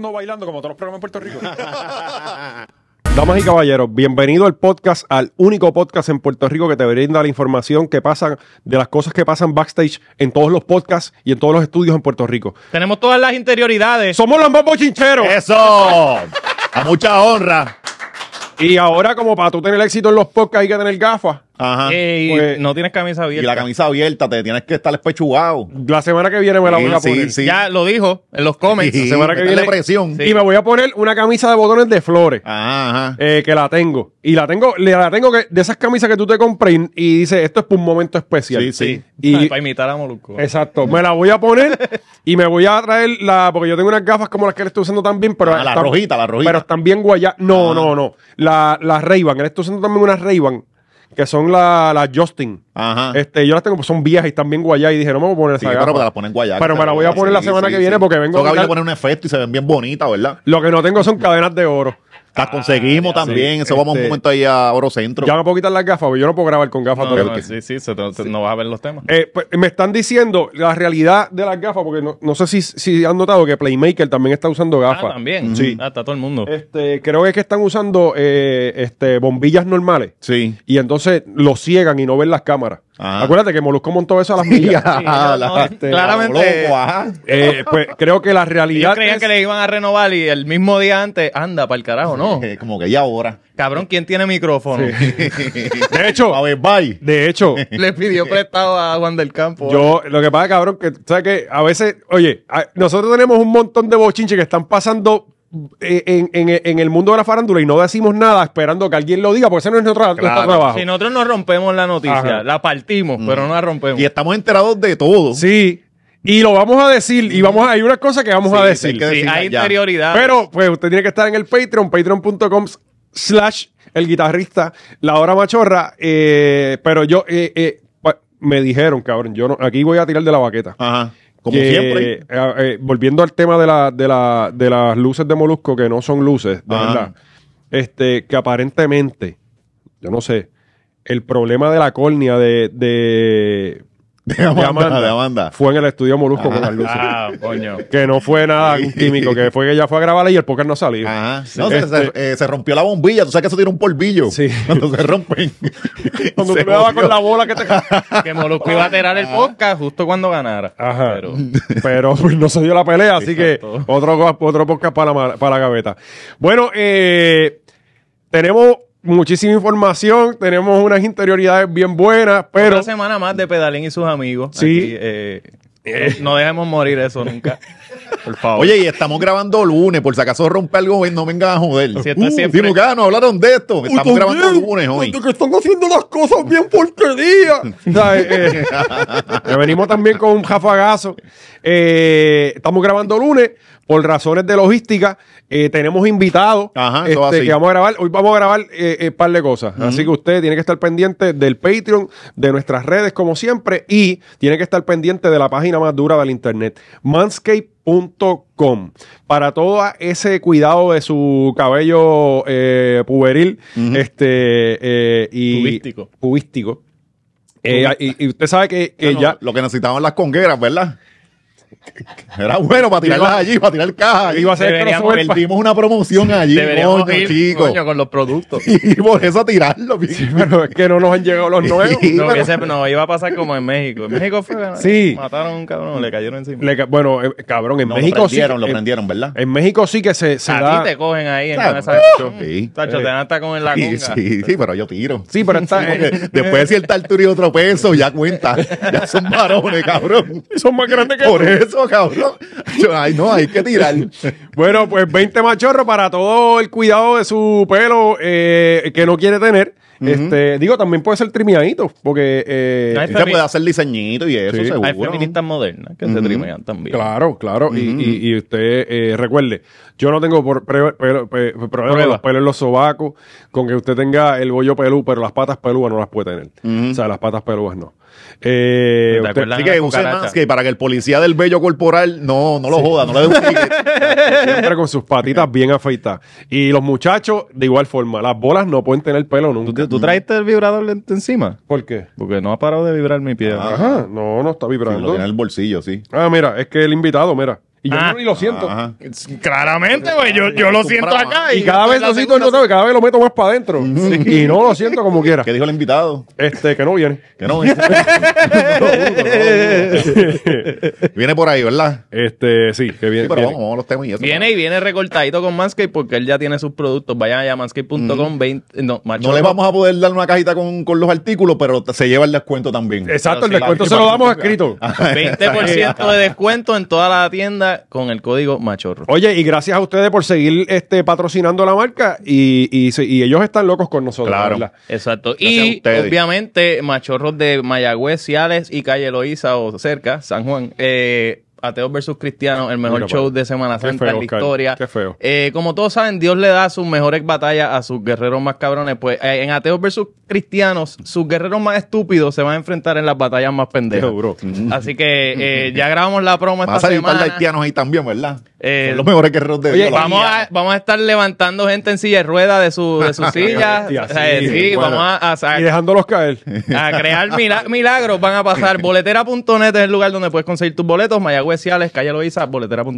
No bailando como todos los programas en Puerto Rico. Damas y caballeros, bienvenido al podcast, al único podcast en Puerto Rico que te brinda la información que pasan, de las cosas que pasan backstage en todos los podcasts y en todos los estudios en Puerto Rico. Tenemos todas las interioridades. Somos los más chincheros, Eso. A mucha honra. Y ahora, como para tú tener éxito en los podcasts, hay que tener gafas. Ajá. y pues, no tienes camisa abierta. Y la camisa abierta, te tienes que estar espechugado. La semana que viene me la voy a poner. Ya lo dijo en los comments. la semana que viene. Y me voy a poner una camisa de botones de flores. Ah, ajá. Eh, que la tengo. Y la tengo, la tengo que, de esas camisas que tú te compré y, dice esto es por un momento especial. Sí, sí. Y, para imitar a Molusco. Exacto. me la voy a poner y me voy a traer la, porque yo tengo unas gafas como las que le estoy usando también, pero. Ah, la rojita, la rojita. Pero están bien guayas. No, ah. no, no. La, la Ray-Ban. Le estoy usando también unas Ray-Ban que son las Justin. Ajá. Este, yo las tengo, pues, son viejas y están bien guayas. Y dije, no me voy a poner esa sí, Pero, la ponen guayas, pero me las voy a poner la semana que viene porque vengo. Toca a poner un efecto y se ven bien bonitas, ¿verdad? Lo que no tengo son cadenas de oro. Las ah, conseguimos también. Eso vamos un este, momento ahí a Orocentro. Ya me puedo quitar las gafas, porque yo no puedo grabar con gafas. No, sí, sí, no vas a ver los temas. Eh, pues, me están diciendo la realidad de las gafas, porque no, sé si, si, han notado que Playmaker también está usando ah, gafas. Mm. Ah, también. Sí. está todo el mundo. Este, creo que, es que están usando eh, este, bombillas normales. Sí. Y entonces lo ciegan y no ven las cámaras. Ah. Acuérdate que Molusco montó eso a las millas. claramente. pues creo que la realidad. Yo creían que le iban a renovar y el mismo día antes, anda, para el carajo, ¿no? Como que ya ahora. Cabrón, ¿quién tiene micrófono? de hecho. A ver, bye. De hecho. le pidió prestado a Juan del Campo. Yo, ¿eh? lo que pasa, cabrón, que, ¿sabes que A veces, oye, nosotros tenemos un montón de bochinches que están pasando eh, en, en, el mundo de la farándula y no decimos nada esperando que alguien lo diga, porque ese no es nuestro, trabajo. Si nosotros no rompemos la noticia, la partimos, pero no la rompemos. Y estamos enterados de todo. Sí. Y lo vamos a decir, y vamos a, hay una cosa que vamos a decir. sí, hay interioridad. Pero, pues, usted tiene que estar en el Patreon, patreon.com slash el guitarrista, la hora machorra. Eh, pero yo, eh, pues, me dijeron, cabrón, yo no, aquí voy a tirar de la baqueta. Ajá como siempre. Eh, eh, volviendo al tema de, de, las luces de Molusco, que no son luces, de verdad. Este, que aparentemente, yo no sé, el problema de la córnea de De Amanda, de Fue en el estudio Molusco con ah. las luces. Ah, coño. Que no fue nada químico, que fue que ella fue a grabarla y el póker no salió. Ajá. No, este, eh, se, rompió la bombilla, tú sabes que eso tiene un polvillo. Sí. Cuando se rompen. cuando tú le con la bola que te. que Molusco iba a tirar el ah. podcast justo cuando ganara. Ajá. Pero, pues, no se dio la pelea, así que otro, otro podcast para, para la gaveta. Bueno, eh, tenemos muchísima información, tenemos unas interioridades bien buenas, pero... Una semana más de Pedalín y sus amigos. Sí. Eh, no dejemos morir eso nunca. Por favor. Oye, y estamos grabando lunes, por si acaso rompe algo no vengan a joder. Si está uh, siempre... Si ah, no, hablaron de esto. Estamos grabando lunes hoy. Que están haciendo las cosas bien porquería. eh, eh venimos también con un jafagazo. Eh, estamos grabando lunes por razones de logística, eh, tenemos invitados este, que vamos a grabar. Hoy vamos a grabar un eh, eh, par de cosas. Así que usted tiene que estar pendiente del Patreon, de nuestras redes, como siempre, y tiene que estar pendiente de la página más dura del Internet, manscape.com. Para todo ese cuidado de su cabello puberil este, y pubístico. y, usted sabe que, que ya... Lo que necesitaban las congueras, ¿verdad? Era bueno para tirarlas allí, para tirar caja Iba a ser Perdimos una promoción allí, con los productos. Y por eso tirarlo. pero es que no nos han llegado los nuevos. no, no, iba a pasar como en México. En México fue, sí. mataron a un cabrón, le cayeron encima. bueno, eh, cabrón, en México lo prendieron, sí. Lo prendieron, ¿verdad? En México sí que se, se a ti te cogen ahí en esa... Sí. Tacho, te con la sí, sí, sí, pero yo tiro. Sí, pero está... después de el altura y otro peso, ya cuenta. Ya son varones, cabrón. Son más grandes que eso, cabrón. ay, no, hay que tirar. bueno, pues 20 machorros para todo el cuidado de su pelo eh, que no quiere tener. este, digo, también puede ser trimeadito, porque eh, puede hacer diseñito y eso, seguro. Hay feministas modernas que se trimean también. Claro, claro. y, usted eh, recuerde, yo no tengo por, problema con los pelos en los sobacos, con que usted tenga el bollo pelú, pero las patas pelúas no las puede tener. O sea, las patas pelúas no. Eh, para que el policía del bello corporal no, no lo joda, no le dé un Siempre con sus patitas bien afeitadas. Y los muchachos, de igual forma, las bolas no pueden tener pelo nunca. ¿Tú, tú el vibrador encima? ¿Por qué? Porque no ha parado de vibrar mi piedra. Ah. Ajá, no, no está vibrando. en el bolsillo, sí. Ah, mira, es que el invitado, mira. Y yo ah. ni lo siento. Claramente, güey. Yo, yo lo siento acá. Y cada vez lo siento, cada vez lo meto más para adentro. Y no lo siento como quiera. ¿Qué dijo el invitado? Este, que no viene. Que no. viene Viene por ahí, ¿verdad? Este, sí, que viene. pero viene. vamos, vamos los temas y Viene y viene recortadito con Manscaped porque él ya tiene sus productos. Vayan allá a manscaped.com. Mm. No, macho. No le vamos a poder dar una cajita con, con los artículos, pero se lleva el descuento también. Exacto, el descuento se lo damos escrito. 20% de descuento en toda la tienda con el código machorro. Oye, y gracias a ustedes por seguir este, patrocinando la marca y, ellos están locos con nosotros. Claro, exacto. y obviamente, machorros de Mayagüez, Ciales y Calle Loíza o cerca, San Juan, eh, Ateos versus Cristianos, el mejor show de Semana Santa en la historia. Eh, como todos saben, Dios le da sus mejores batallas a sus guerreros más cabrones. Pues eh, en Ateos versus Cristianos, sus guerreros más estúpidos se van a enfrentar en las batallas más pendejas. Así que eh, ya grabamos la promo esta semana. haitianos ahí también, ¿verdad? los mejores guerreros de Vamos a, vamos a estar levantando gente en silla de rueda de sus de a, Y dejándolos caer. a crear milagros. Van a pasar boletera.net es el lugar donde puedes conseguir tus boletos. Mayagua.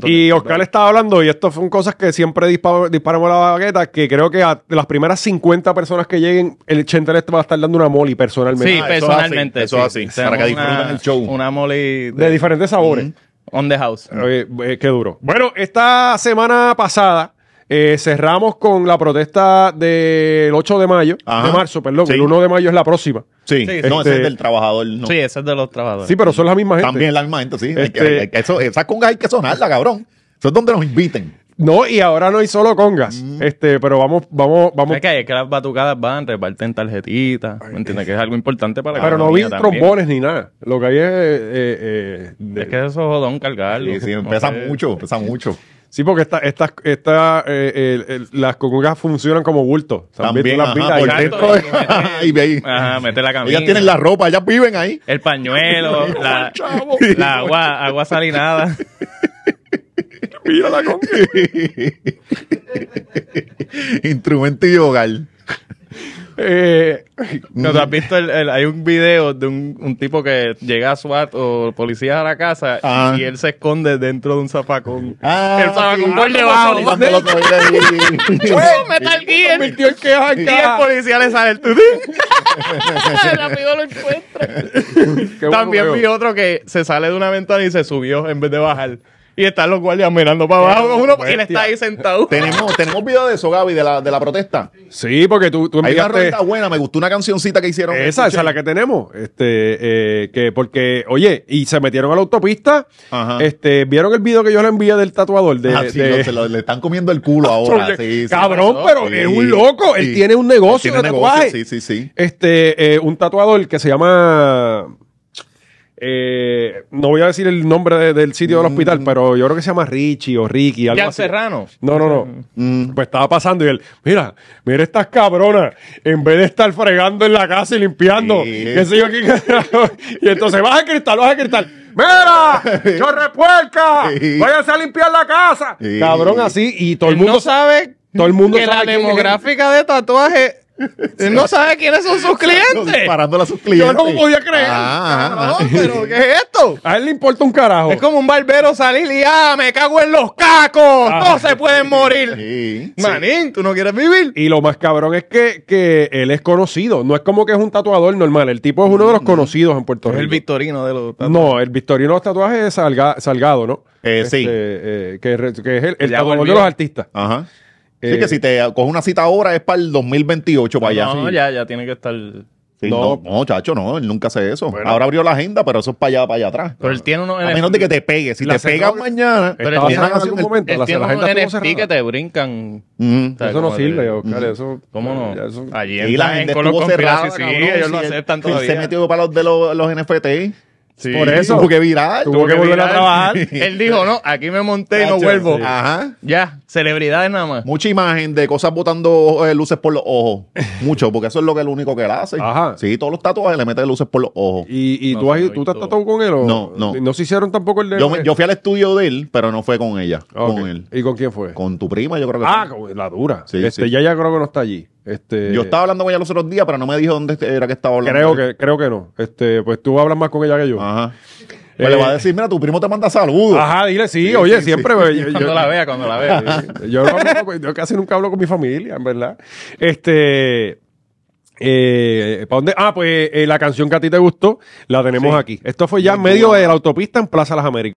Y Oscar estaba hablando, y esto son cosas que siempre disparamos la bagueta, que creo que a las primeras 50 personas que lleguen, el Chenter este va a estar dando una molly personalmente. Sí, personalmente. Ah, eso es así. una, el show. Una moli de, diferentes sabores. On the house. Eh, qué duro. Bueno, esta semana pasada eh, cerramos con la protesta del 8 de mayo, de marzo, perdón, el 1 de mayo es la próxima. Sí, no, ese es este, del trabajador. No. Sí, ese es de los trabajadores. Sí, pero son la misma gente. También la misma gente, sí. Este, hay hay eso, hay que sonarla, cabrón. Eso es donde nos inviten. No, y ahora no hay solo congas. Mm. Este, pero vamos, vamos, vamos. Es que, que las batucadas van, reparten tarjetitas. ¿Me entiendes? Eh. Que es algo importante para la Pero no vi trombones ni nada. Lo que hay es. Eh, eh, eh Es que eso jodón cargarlo. Sí, sí, pesa mucho, pesa mucho. Sí, porque estas esta, eh, las cocungas funcionan como bulto. También, las ajá, por dentro. y ve Ajá, mete la camisa. Ellas tienen la ropa, ellas viven ahí. El pañuelo, la, agua, agua salinada. Mira la con. Instrumento y hogar. Eh, ¿No te has visto? El, hay un video de un, tipo que llega a SWAT o policía a la casa y él se esconde dentro de un zapacón. el zapacón por debajo. Y el policía le sale el el lo encuentra. También vi otro que se sale de una ventana y se subió en vez de bajar y están los guardias mirando para abajo con uno y él está ahí sentado. Tenemos, tenemos video de eso, Gaby, de la, protesta. Sí, porque tú, tú Hay una buena, me gustó una cancioncita que hicieron. Esa, esa es la que tenemos. Este, eh, que porque, oye, y se metieron a la autopista. Ajá. Este, vieron el video que yo le envié del tatuador de. Ah, sí, le están comiendo el culo ahora. cabrón, pero es un loco. Él tiene un negocio de tatuaje. Sí, sí, sí. Este, eh, un tatuador que se llama eh, no voy a decir el nombre del sitio del hospital, mm. pero yo creo que se llama Richie o Ricky. Algo Serrano. No, no, no. Mm. Pues estaba pasando y él, mira, mira estas cabronas, en vez de estar fregando en la casa y limpiando, qué sé yo, Y entonces baja el cristal, baja el cristal. ¡Mira! ¡Yo repuerca! a limpiar la casa! Cabrón, así, y todo el mundo sabe todo el mundo que la demográfica de tatuaje no sabe quiénes son sus clientes. Parando a Yo no podía creer. Ah, ah, ah, pero ¿qué es esto? A él le importa un carajo. Es como un barbero salir y ah, me cago en los cacos. Ah, todos no se pueden morir. Manín, tú no quieres vivir. Y lo más cabrón es que, él es conocido. No es como que es un tatuador normal. El tipo es uno de los mm. conocidos en Puerto Rico. el Victorino de los tatuajes. No, el Victorino de los tatuajes es Salgado, ¿no? Eh, sí. Este, eh, que, es el, tatuador de los artistas. Ajá que eh, si te coge una cita ahora es para el 2028 para allá. No, ya, ya tiene que estar. no, no, chacho, no, él nunca hace eso. Ahora abrió la agenda, pero eso es para allá, para allá atrás. Pero él tiene A menos de que te pegue. Si te pegan mañana, pero él tiene, momento, tiene unos que te brincan. eso no sirve, Oscar, eso... ¿Cómo no? y la gente estuvo cerrada, sí, lo aceptan todavía. Se metió para los de los por eso. Tuvo que virar. Tuvo, que, volver a trabajar. Él dijo, no, aquí me monté y no vuelvo. Ajá. Ya, celebridades nada más. Mucha imagen de cosas botando eh, luces por los ojos. Mucho, porque eso es lo que es único que él hace. Ajá. Sí, todos los tatuajes le meten luces por los ojos. ¿Y, y tú, has, tú te has tatuado con él o no? No, no. se hicieron tampoco el de yo, yo fui al estudio de él, pero no fue con ella. Ah, con él. ¿Y con quién fue? Con tu prima, yo creo que Ah, la dura. Sí, este, Ya, ya creo que no está allí. Este, yo estaba hablando con ella los otros días, pero no me dijo dónde era que estaba hablando. Creo que, creo que no. Este, pues tú hablas más con ella que yo. Eh, pues le va a decir, mira, tu primo te manda saludos. Ajá, dile, sí, oye, siempre. Pues, yo, cuando la vea, cuando la vea. yo, casi nunca hablo con mi familia, en verdad. Este. Eh, dónde? Ah, pues eh, la canción que a ti te gustó, la tenemos aquí. Esto fue ya en medio de la autopista en Plaza Las Américas.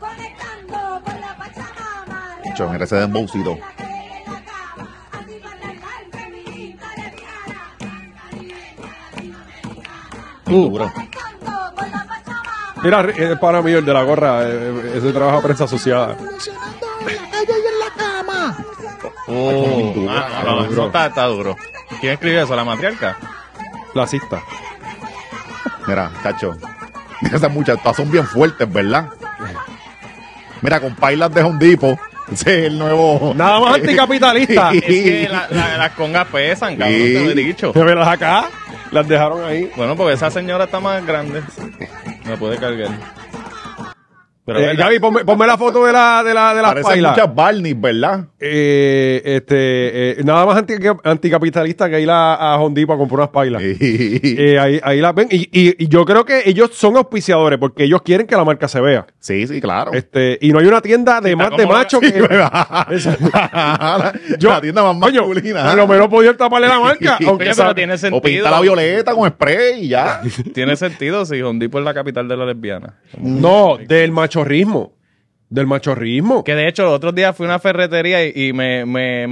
Conectando me la Pachamama. Mira, eh, el para mío, el de la gorra, eh, eh, ese trabaja prensa asociada. Oh, ah, está, duro. ¿Quién escribió eso? ¿La matriarca? La cista. Mira, cacho. Mira esas muchachas son bien fuertes, ¿verdad? Mira, con pailas de Hondipo. Ese es el nuevo. Nada más anticapitalista. es que las congas pesan, cabrón, te lo he dicho. ¿Te las acá? Las dejaron ahí. Bueno, porque esa señora está más grande. Me puede cargar. Eh, Gaby, ponme, la foto de la de la de las muchas Barney, ¿verdad? Eh, este, eh, nada más anticapitalista que ir a, a para a comprar unas pailas. ahí, ahí las ven. Y, y, yo creo que ellos son auspiciadores porque ellos quieren que la marca se vea. Sí, sí, claro. Este, y no hay una tienda de más de macho que. yo, la tienda más macho. masculina. A lo menos podía taparle la marca. aunque Oye, tiene sentido. O la violeta con spray y ya. tiene sentido si Hondipo es la capital de la lesbiana. No, del macho machorrismo. Del machorrismo. Que de hecho, los otros días fui a una ferretería y, me, me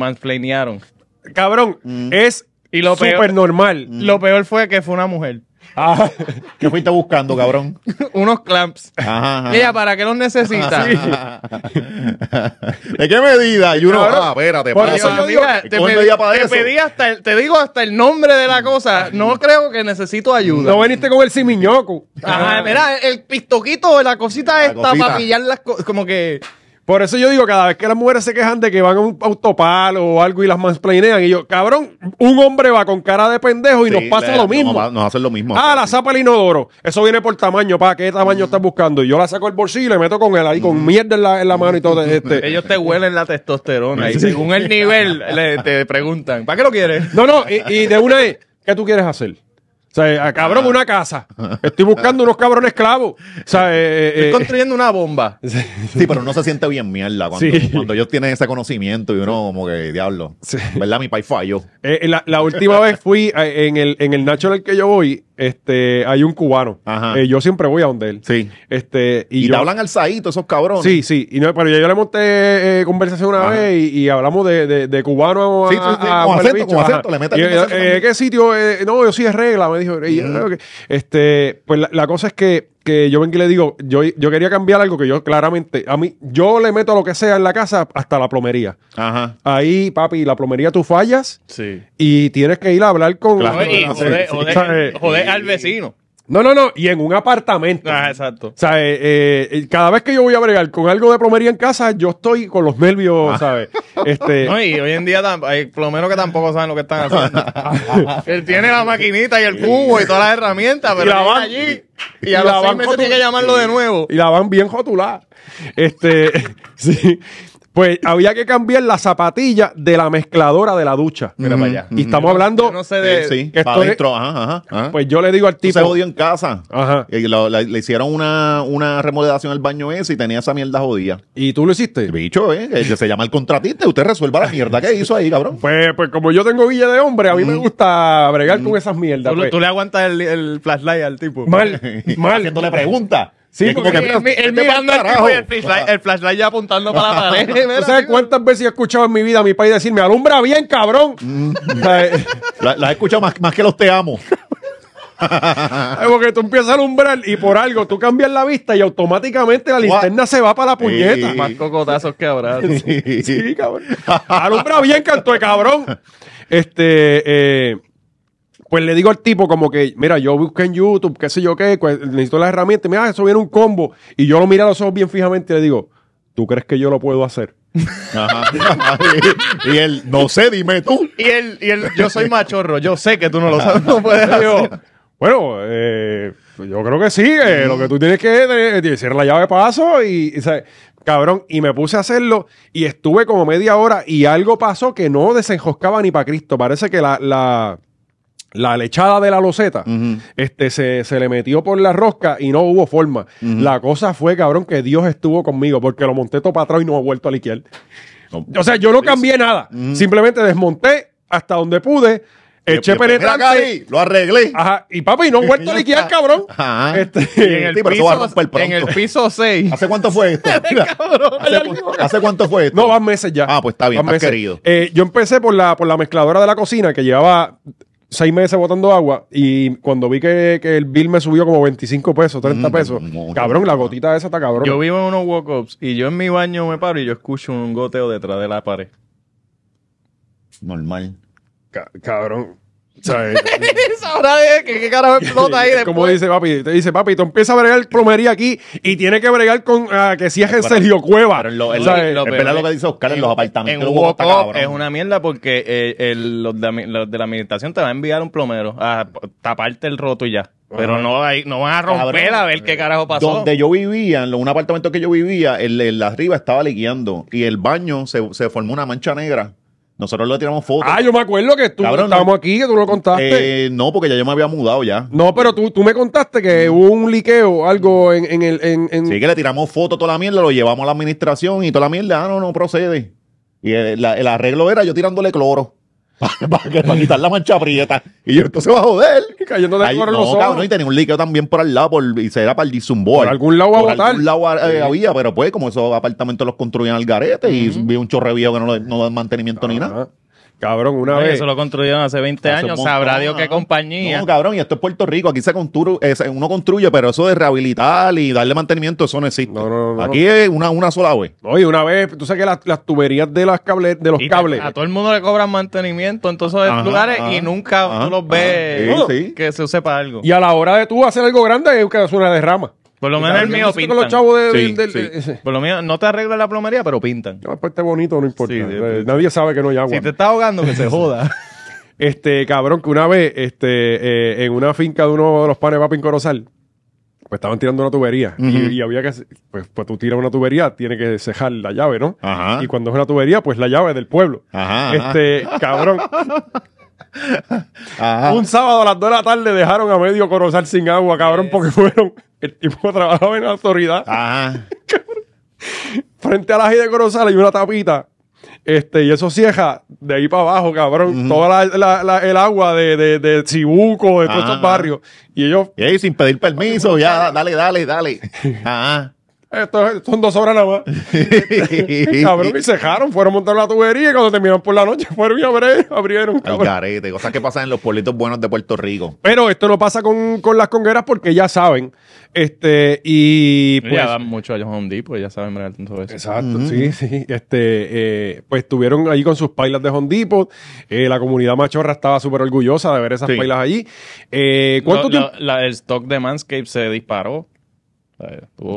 Cabrón, mm. es y súper normal. Mm. Lo peor fue que fue una mujer. Ah, ¿Qué fuiste buscando, cabrón? Unos clamps. Ajá, ¿para qué los necesitas? ¿De qué medida? Y uno, ah, espérate, para yo digo, te, pedí, hasta el, te digo hasta el nombre de la cosa. No creo que necesito ayuda. No veniste con el simiñoco. Ajá, mira, el pistoquito, la cosita esta para pillar las cosas. Como que. Por eso yo digo, cada vez que las mujeres se quejan de que van a un autopal o algo y las mansplainean, y yo, cabrón, un hombre va con cara de pendejo y nos pasa lo mismo. Nos, nos, lo mismo. Ah, la zapa el inodoro. Eso viene por tamaño, ¿para qué tamaño estás buscando? Y yo la saco el bolsillo y le meto con él ahí, con mierda en la, mano y todo. Este. Ellos te huelen la testosterona y según el nivel le, te preguntan, ¿para qué lo quieres? No, no, y, y de una vez, ¿qué tú quieres hacer? O sea, eh, ah, cabrón, una casa. Estoy buscando unos cabrones esclavos. O sea, eh, eh, Estoy construyendo una bomba. Sí, pero no se siente bien mierda cuando, cuando ellos tienen ese conocimiento y uno como que, diablo, ¿verdad? Mi país falló. la, última vez fui en el, en el que yo voy, este, hay un cubano. Ajá. Eh, yo siempre voy a donde él. Sí. Este, y, y te hablan alzadito esos cabrones. Sí, sí. Y no, pero yo, le monté eh, conversación una vez y, hablamos de, de, de cubano a, sí, sí, sí. con acento, le eh, ¿Qué sitio? no, yo sí es regla, me dijo. Este, pues la, cosa es que que yo ven y le digo, yo, yo quería cambiar algo que yo claramente, a mí, yo le meto lo que sea en la casa hasta la plomería. Ajá. Ahí, papi, la plomería tú fallas. Sí. Y tienes que ir a hablar con... joder, al vecino. No, no, no, y en un apartamento. Ah, exacto. O sea, eh, eh, cada vez que yo voy a bregar con algo de plomería en casa, yo estoy con los nervios, ah. ¿sabes? Este... No, y hoy en día lo menos que tampoco saben lo que están haciendo. Él tiene la maquinita y el cubo y todas las herramientas, pero la van, allí y, a los la seis meses tiene que llamarlo de nuevo. Y la van bien jotular, Este, sí. Pues había que cambiar la zapatilla de la mezcladora de la ducha. Mira para allá. Y estamos hablando. no sé de. Eh, sí, para ajá, ajá, Pues yo le digo al tipo. se jodió en casa. Ajá. le hicieron una, una remodelación al baño ese y tenía esa mierda jodida. ¿Y tú lo hiciste? Bicho, ¿eh? Que se llama el contratista usted resuelva la mierda que hizo ahí, cabrón. Pues, pues como yo tengo villa de hombre, a mí me gusta bregar con esas mierdas. Tú, pues. tú le aguantas el, el flashlight al tipo. Mal, mal. le preguntas. Sí, porque él, mirando el, flashlight, el flashlight ya apuntando para la pared. ¿Tú sabes cuántas veces he escuchado en mi vida a mi país decirme, alumbra bien, cabrón? Mm. la, he escuchado más, más que los te amo. Porque tú empiezas a alumbrar y por algo tú cambias la vista y automáticamente la linterna se va para la puñeta. Más cocotazos que habrá. Sí. cabrón. Alumbra bien, canto de cabrón. Este, eh, pues le digo al tipo como que, mira, yo busqué en YouTube, qué sé yo qué, pues, necesito las herramientas, mira, ah, eso viene un combo. Y yo lo miro a los ojos bien fijamente y le digo, ¿tú crees que yo lo puedo hacer? y, él, no sé, dime tú. Y él, y él, yo soy machorro, yo sé que tú no lo sabes, no puedes Bueno, eh, yo creo que sí. Eh, lo que tú tienes que es decir eh, la llave de paso y, cabrón. Y me puse a hacerlo y estuve como media hora y algo pasó que no desenjoscaba ni para Cristo. Parece que la la lechada de la loseta, este, se, le metió por la rosca y no hubo forma. La cosa fue, cabrón, que Dios estuvo conmigo porque lo monté todo para atrás y no ha vuelto a la o sea, yo no cambié nada. Simplemente desmonté hasta donde pude. Eché penetrante. lo arreglé. Ajá. Y papi, no he vuelto a liquear, cabrón. Este, en, el piso, 6. ¿Hace cuánto fue esto? ¿Hace, cuánto fue esto? No, van meses ya. Ah, pues está bien, más querido. Eh, yo empecé por por la mezcladora de la cocina que llevaba seis meses botando agua y cuando vi que, el bill me subió como 25 pesos, 30 mm, pesos, cabrón, la gotita esa está cabrón. Yo vivo en unos walk-ups y yo en mi baño me paro y yo escucho un goteo detrás de la pared. Normal. cabrón. ¿Sabes eh, eh, qué, qué carajo explota ahí Como dice papi, te dice papi, tú empiezas a bregar plomería aquí y tiene que bregar con ah, que si es Sergio Cueva. Pero lo, eh, que dice Oscar en, los apartamentos. es una mierda porque los, de, la administración te va a enviar un plomero a taparte el roto y ya. Pero no, no van a romper a ver qué carajo pasó. Donde yo vivía, en un apartamento que yo vivía, el, de arriba estaba ligueando y el baño se, se formó una mancha negra nosotros le tiramos fotos. Ah, yo me acuerdo que tú estábamos aquí, que tú lo contaste. Eh, no, porque ya yo me había mudado ya. No, pero tú, tú me contaste que mm. hubo un liqueo, algo en, en el. En, Sí, que le tiramos fotos toda la mierda, lo llevamos a la administración y toda la mierda. Ah, no, no procede. Y el arreglo era yo tirándole cloro para, quitar la mancha prieta. Y yo, entonces va a joder. cayendo de por no, los cabrón, ojos. y tenía un líquido también por al lado, y se era para el Disumbo. Por algún lado a algún lado eh, había, pero pues, como esos apartamentos los construían al garete, y vi un chorre viejo que no, no da mantenimiento ni nada. Cabrón, una vez. Eso lo construyeron hace 20 años, sabrá Dios qué compañía. No, cabrón, y esto es Puerto Rico, aquí se construye, eh, uno construye, pero eso de rehabilitar y darle mantenimiento, eso no existe. aquí es una, una sola vez. Oye, una vez, tú sabes que las, tuberías de, las de los cables. A todo el mundo le cobran mantenimiento en todos esos lugares y nunca uno los que se use para algo. Y a la hora de tú hacer algo grande, es que es una derrama. Por lo menos el mío pintan. sí, sí. Por lo menos no te arregla la plomería, pero pintan. No, pues bonito, no importa. Eh, nadie sabe que no hay agua. Si te está ahogando, que se joda. este, cabrón, que una vez este, eh, en una finca de uno de los panes va a Corozal, pues estaban tirando una tubería. y, había que. Pues, pues, tú tiras una tubería, tiene que cejar la llave, ¿no? Ajá. Y cuando es una tubería, pues la llave es del pueblo. Ajá. Este, cabrón. Un sábado a las 2 de la tarde dejaron a medio Corozal sin agua, cabrón, porque fueron el tipo trabajaba en la autoridad. Ajá. Frente a la de Corozal y una tapita. Este, y eso cieja de ahí para abajo, cabrón. Toda la, el agua de, de, de Chibuco, de todos esos barrios. Y ellos. Y ahí, sin pedir permiso, ya, dale, dale, dale. Ajá. Esto, son dos horas nada más. Este, cabrón, y se dejaron, fueron a montar la tubería y cuando terminaron por la noche fueron y abrieron. Al carete, cosas que pasan en los pueblitos buenos de Puerto Rico. Pero esto no pasa con, las congueras porque ya saben. Este, y pues, pues, ya dan mucho a ellos Depot, ya saben tanto eso. Exacto, sí, sí. Este, eh, pues estuvieron ahí con sus pailas de Hondipo. Eh, la comunidad machorra estaba súper orgullosa de ver esas pailas allí. Eh, ¿Cuánto tiempo? el stock de Manscape se disparó.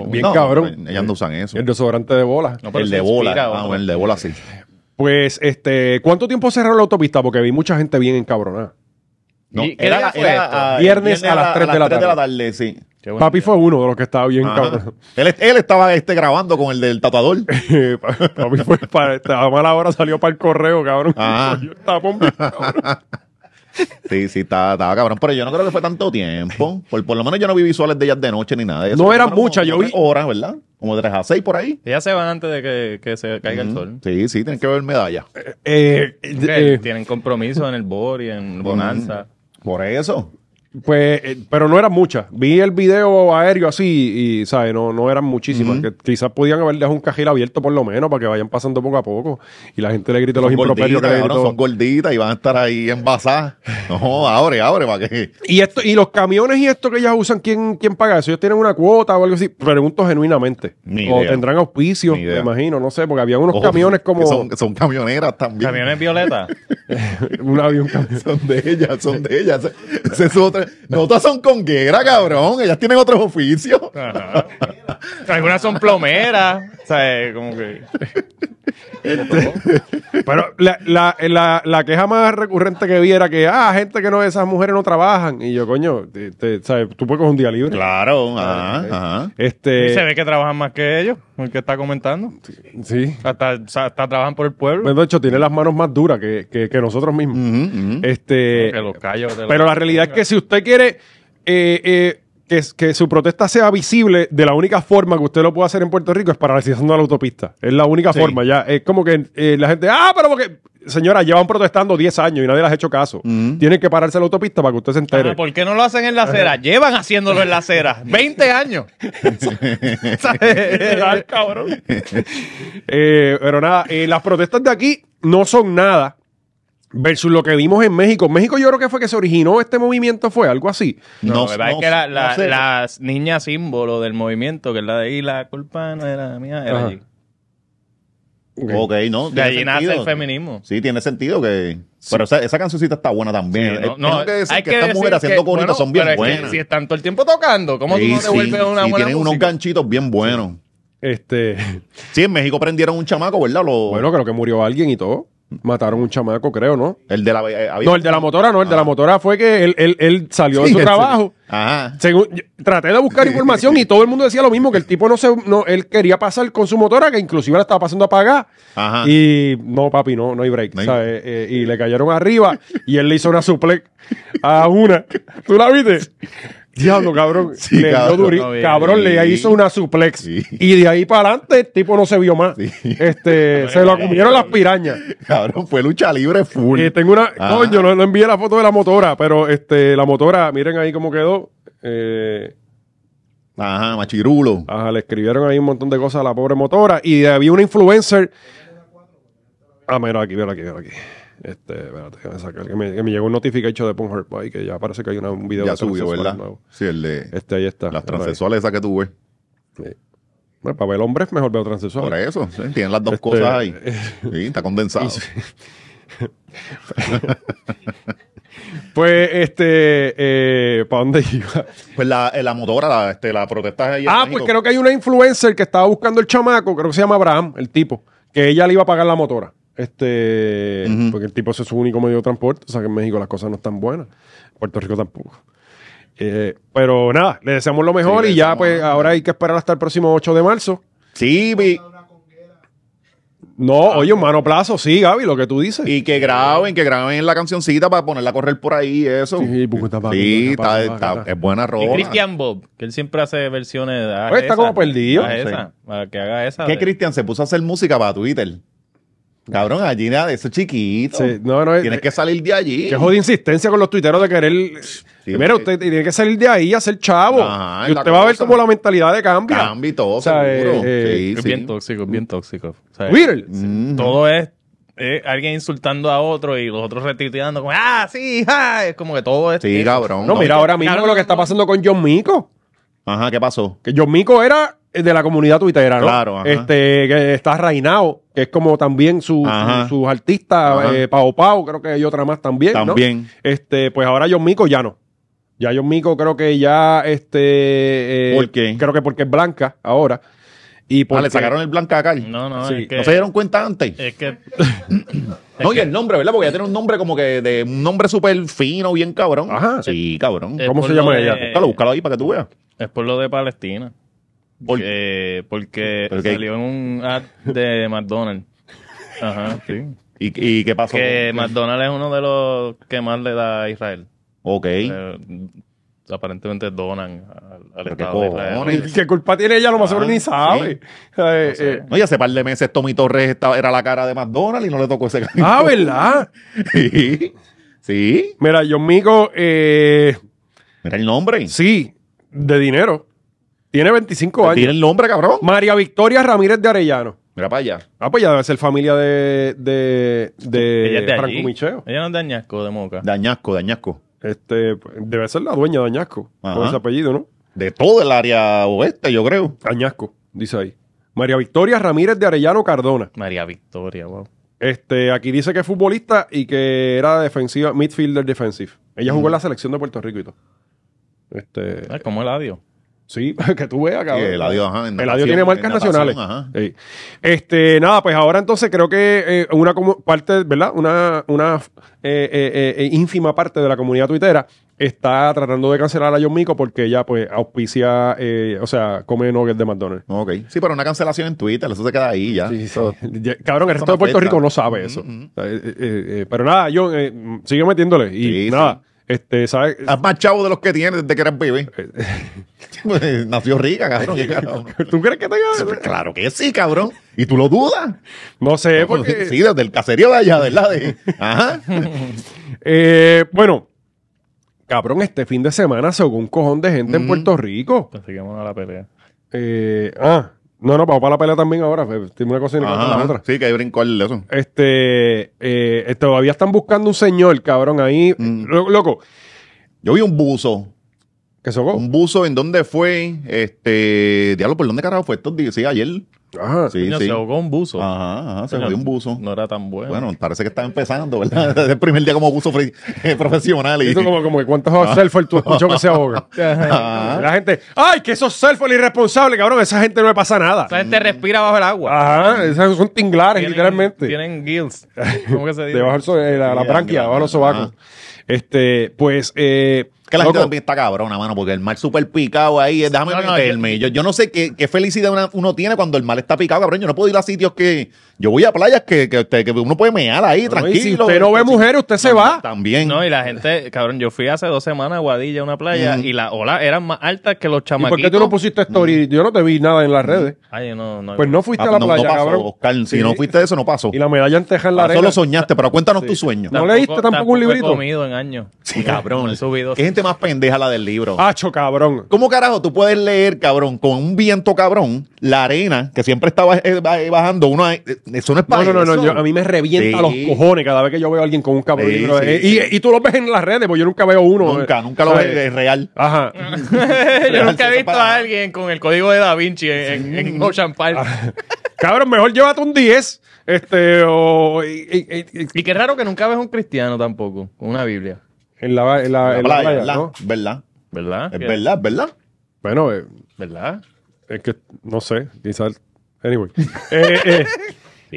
Bien cabrón. Ellas no usan eso. El desodorante de bola. el de bola. ah, el de bola sí. Pues, este, ¿cuánto tiempo cerró la autopista? Porque vi mucha gente bien encabronada. No, era, viernes, a las 3, de, la tarde, sí. Papi fue uno de los que estaba bien cabrón. Él, estaba este, grabando con el del tatuador. Papi fue para, a mala hora salió para el correo, cabrón. Yo estaba cabrón. Sí, sí, estaba, cabrón, pero yo no creo que fue tanto tiempo. Por, por lo menos yo no vi visuales de ellas de noche ni nada. Eso no eran muchas, yo vi. Horas, ¿verdad? Como de 3 a 6 por ahí. Ellas se van antes de que, se caiga el sol. Sí, sí, tienen que ver medallas eh, eh, eh, tienen compromiso en el BOR y en Bonanza. Por eso. Pues, eh, pero no eran muchas. Vi el video aéreo así y, ¿sabes? No, no eran muchísimas. que quizás podían haber dejado un cajero abierto por lo menos para que vayan pasando poco a poco y la gente le grita los improperios que le Son gorditas y van a estar ahí envasadas. No, abre, abre, ¿para que. Y, esto, y los camiones y esto que ellas usan, ¿quién, quién paga eso? ¿Ellos tienen una cuota o algo así? Pregunto genuinamente. O tendrán auspicio, me imagino, no sé, porque había unos camiones como... son, son, camioneras también. ¿Camiones violetas? un avión Son de ellas, son de ellas. Se, otro no, todas son congueras, cabrón. Ellas tienen otros oficios. Algunas son plomeras. O sea, como que. Este, pero la, queja más recurrente que vi era que, ah, gente que no, esas mujeres no trabajan. Y yo, coño, ¿sabes? tú puedes coger un día libre. Claro, ajá, eh, ajá. Este, se ve que trabajan más que ellos, el que está comentando. Sí. Hasta, trabajan por el pueblo. De hecho, tiene las manos más duras que, nosotros mismos. Este, los pero la realidad es que si usted quiere eh, eh que, que, su protesta sea visible de la única forma que usted lo puede hacer en Puerto Rico es paralizando la autopista. Es la única forma. Ya es como que eh, la gente, ah, pero porque, señora, llevan protestando 10 años y nadie les ha hecho caso. Tienen que pararse la autopista para que usted se entere. Ah, ¿Por qué no lo hacen en la acera? llevan haciéndolo en la acera. 20 años. Eh, pero nada, eh, las protestas de aquí no son nada Versus lo que vimos en México. En México yo creo que fue que se originó este movimiento, fue algo así. No, no verdad es que la, niñas niña símbolo del movimiento, que es la de ahí, la culpa no era mía, era Ajá. allí. Okay. ok, no. De allí nace el feminismo. Sí, tiene sentido que. Pero esa, cancioncita está buena también. no, eh, no, que decir que, estas mujeres haciendo coritas son bien buenas. si están todo el tiempo tocando, ¿cómo tú no te vuelves una buena tienen unos ganchitos bien buenos. Este. Sí, en México prendieron un chamaco, ¿verdad? Lo... Bueno, creo que murió alguien y todo. Mataron un chamaco, creo, ¿no? El de la eh, No, el de la motora, no, el de la ah. motora fue que él, salió de su trabajo. Ajá. traté de buscar información y todo el mundo decía lo mismo, que el tipo no se, no, él quería pasar con su motora, que inclusive la estaba pasando a pagar. Ajá. Y no, papi, no, no hay break. Eh, y le cayeron arriba y él le hizo una suplex a una. ¿Tú la viste? Diablo, cabrón. le cabrón, le hizo una suplex. Y de ahí para adelante el tipo no se vio más. Este, se lo comieron las pirañas. Cabrón, fue lucha libre full. Eh, tengo una, ah. coño, no, envié la foto de la motora, pero este, la motora, miren ahí cómo quedó. Eh, ajá, machirulo. Ajá, le escribieron ahí un montón de cosas a la pobre motora. Y había una influencer. Ah, mira, aquí, mira, aquí, mira, aquí. Este, espérate, Que me, llegó un notification de Pornhub ahí, que ya parece que hay un video ya subió, ¿verdad? Sí, el de. Este, ahí está. Las transexuales esas que tú ves. Sí. Bueno, para ver hombres mejor veo transexuales. Por eso, ¿sí? tienen las dos este, cosas ahí. Sí, está condensado. pues, este, eh, ¿para dónde iba? Pues la, eh, la motora, la, este, protesta ahí Ah, pues creo que hay una influencer que estaba buscando el chamaco, creo que se llama Abraham, el tipo, que ella le iba a pagar la motora. Este, Porque el tipo es su único medio de transporte. O sea que en México las cosas no están buenas. Puerto Rico tampoco. Eh, pero nada, le deseamos lo mejor y ya pues ahora hay que esperar hasta el próximo 8 de marzo. Sí, No, ah. oye, un mano plazo, sí, Gaby, lo que tú dices. Y que graben, que graben la cancioncita para ponerla a correr por ahí, eso. Sí, porque está para Sí, es buena ropa. Y Christian Bob, que él siempre hace versiones de. Pues, está como perdido. Esa, Para que haga esa. ¿Qué Christian se puso a hacer música para Twitter. Cabrón, allí nada de eso chiquito. Tienes eh, que salir de allí. Qué jodida insistencia con los tuiteros de querer. mira, usted tiene que salir de ahí y hacer chavo. Ajá, y usted va a ver como la mentalidad de cambia. Cambia y todo, seguro. Eh, es bien tóxico, es bien tóxico. O Todo es alguien insultando a otro y los otros retuiteando como, ah, sí, es como que todo es... Sí, cabrón. No, mira, ahora mismo lo que está pasando con John Mico. Ajá, ¿qué pasó? Que John Mico era de la comunidad tuitera, ¿no? Claro, ajá. Este, que está Reinao, que es como también su, sus artistas, eh, Pau Pau, creo que hay otra más también. También. Este, pues ahora John Mico ya no. Ya John Mico creo que ya, este. Eh, ¿Por qué? Creo que porque es blanca ahora. Y ah, porque... le sacaron el blanca ¿calle? No, no, no se dieron cuenta antes. Es que. no, y el nombre, ¿verdad? Porque ya tiene un nombre como que de un nombre súper fino, bien cabrón. Ajá. Sí, cabrón. ¿Cómo se llama ella? Búscalo, búscalo ahí para que tú veas. Es por lo de Palestina. Porque, porque, salió en un ad de McDonald's. Ajá, ¿Y, qué pasó? Que McDonald's es uno de los que más le da a Israel. Ok. Eh, aparentemente donan al, Estado de Israel. ¿Qué culpa tiene ella? Lo más ah, seguro ni sabe. no ya eh, eh. hace par de meses Tommy Torres estaba, era la cara de McDonald's y no le tocó ese camino. Ah, ¿verdad? sí. Mira, yo Mico... Eh, Mira el nombre. Sí, de dinero. Tiene 25 pues años. Tiene el nombre, cabrón. María Victoria Ramírez de Arellano. Mira para allá. Ah, pues ya debe ser familia de, de, de Franco Micheo. Ella no es de Añasco, de Moca. De Dañasco, dañasco. Este, debe ser la dueña de Añasco, con ese apellido, ¿no? De todo el área oeste, yo creo. Añasco, dice ahí. María Victoria Ramírez de Arellano Cardona. María Victoria, wow. Este, aquí dice que es futbolista y que era defensiva, midfielder defensive. Ella jugó en la selección de Puerto Rico y todo. Este, ¿Cómo como el adiós. Sí, que tú veas, cabrón. el adiós, ajá, el adiós tiene marcas nacionales. Este, nada, pues ahora entonces creo que eh, una como parte, ¿verdad? Una, una eh, eh, ínfima parte de la comunidad tuitera está tratando de cancelar a John Mico porque ella, pues, auspicia, o sea, come nuggets de McDonald's. Ok. Sí, pero una cancelación en Twitter, eso se queda ahí ya. cabrón, el resto de Puerto Rico no sabe eso. Mm, mm, mm. pero nada, John, sigue metiéndole. Y nada. Este, ¿sabes? Has más chavo de los que tienes desde que eras bebé. Nació rica, cabrón, ¿Tú crees que tenga? Claro que sí, cabrón. ¿Y tú lo dudas? No sé, porque. Sí, desde el caserío de allá, ¿verdad? Ajá. Eh, bueno, cabrón, este fin de semana se un cojón de gente en mm. Puerto Rico. Así que vamos a la pelea. Eh, ah, no, no, vamos para la pelea también ahora. Eh, tiene una cosa y Ajá, la otra. Sí, que hay brinco el eso. Este, eh, eh, todavía están buscando un señor, cabrón, ahí. Mm. loco. Yo vi un buzo. ¿Qué socó? Un buzo, ¿en dónde fue? Este, diablo, ¿por dónde carajo fue esto? Sí, ayer. Ajá. Sí, sí. Se ahogó un buzo. Ajá, ajá se ahogó un buzo. No era tan bueno. Bueno, parece que está empezando, ¿verdad? Desde el primer día como buzo eh, profesional. Y... Eso como, como que cuántos ah. selfies tú escuchó que se ahoga. Ah. La gente, ¡ay, que esos selfies irresponsables, cabrón! Esa gente no le pasa nada. Esa gente respira bajo el agua. Ajá, esos son tinglares, literalmente. Tienen gills. ¿Cómo que se dice? Debajo el, eh, la, branquia, bajo los sobacos. Este, pues... Eh, que la gente también está cabrona, mano, porque el mal súper picado ahí, eh, déjame verme. meterme. Yo, no sé qué, felicidad uno tiene cuando el mal está picado, cabrón. Yo no puedo ir a sitios que. Yo voy a playas que, uno puede mear ahí, tranquilo. si usted no ve mujeres, usted se va. También. No, y la gente, cabrón, yo fui hace dos semanas a Guadilla a una playa y las olas eran más altas que los chamaquitos. ¿Por qué tú no pusiste story? Yo no te vi nada en las redes. Ay, no, no. Pues no fuiste ah, a pues la playa, cabrón. si no fuiste eso, no pasó. Y la medalla en en la ah, arena. Solo soñaste, pero cuéntanos tu sueño. ¿No leíste tampoco un librito? comido en años. Sí, cabrón. He subido más pendeja la del libro. Hacho, cabrón. ¿Cómo carajo tú puedes leer, cabrón, con un viento cabrón, la arena que siempre estaba eh, eh, bajando? Uno, eh, eso no es para No, no, no, a mí me revienta los cojones cada vez que yo veo a alguien con un cabrón y, tú lo ves en las redes, porque yo nunca veo uno. Nunca, nunca lo ves, real. Ajá. yo nunca he visto a alguien con el código de Da Vinci en, Ocean Park. Ah, cabrón, mejor llévate un 10. Este, y, qué raro que nunca ves un cristiano tampoco, con una Biblia. En la, en la, en la playa, ¿no? ¿verdad? ¿Verdad? Es ¿Qué? verdad, verdad es verdad verdad Bueno, eh, ¿verdad? Es que no sé, quizás. Anyway. eh, eh,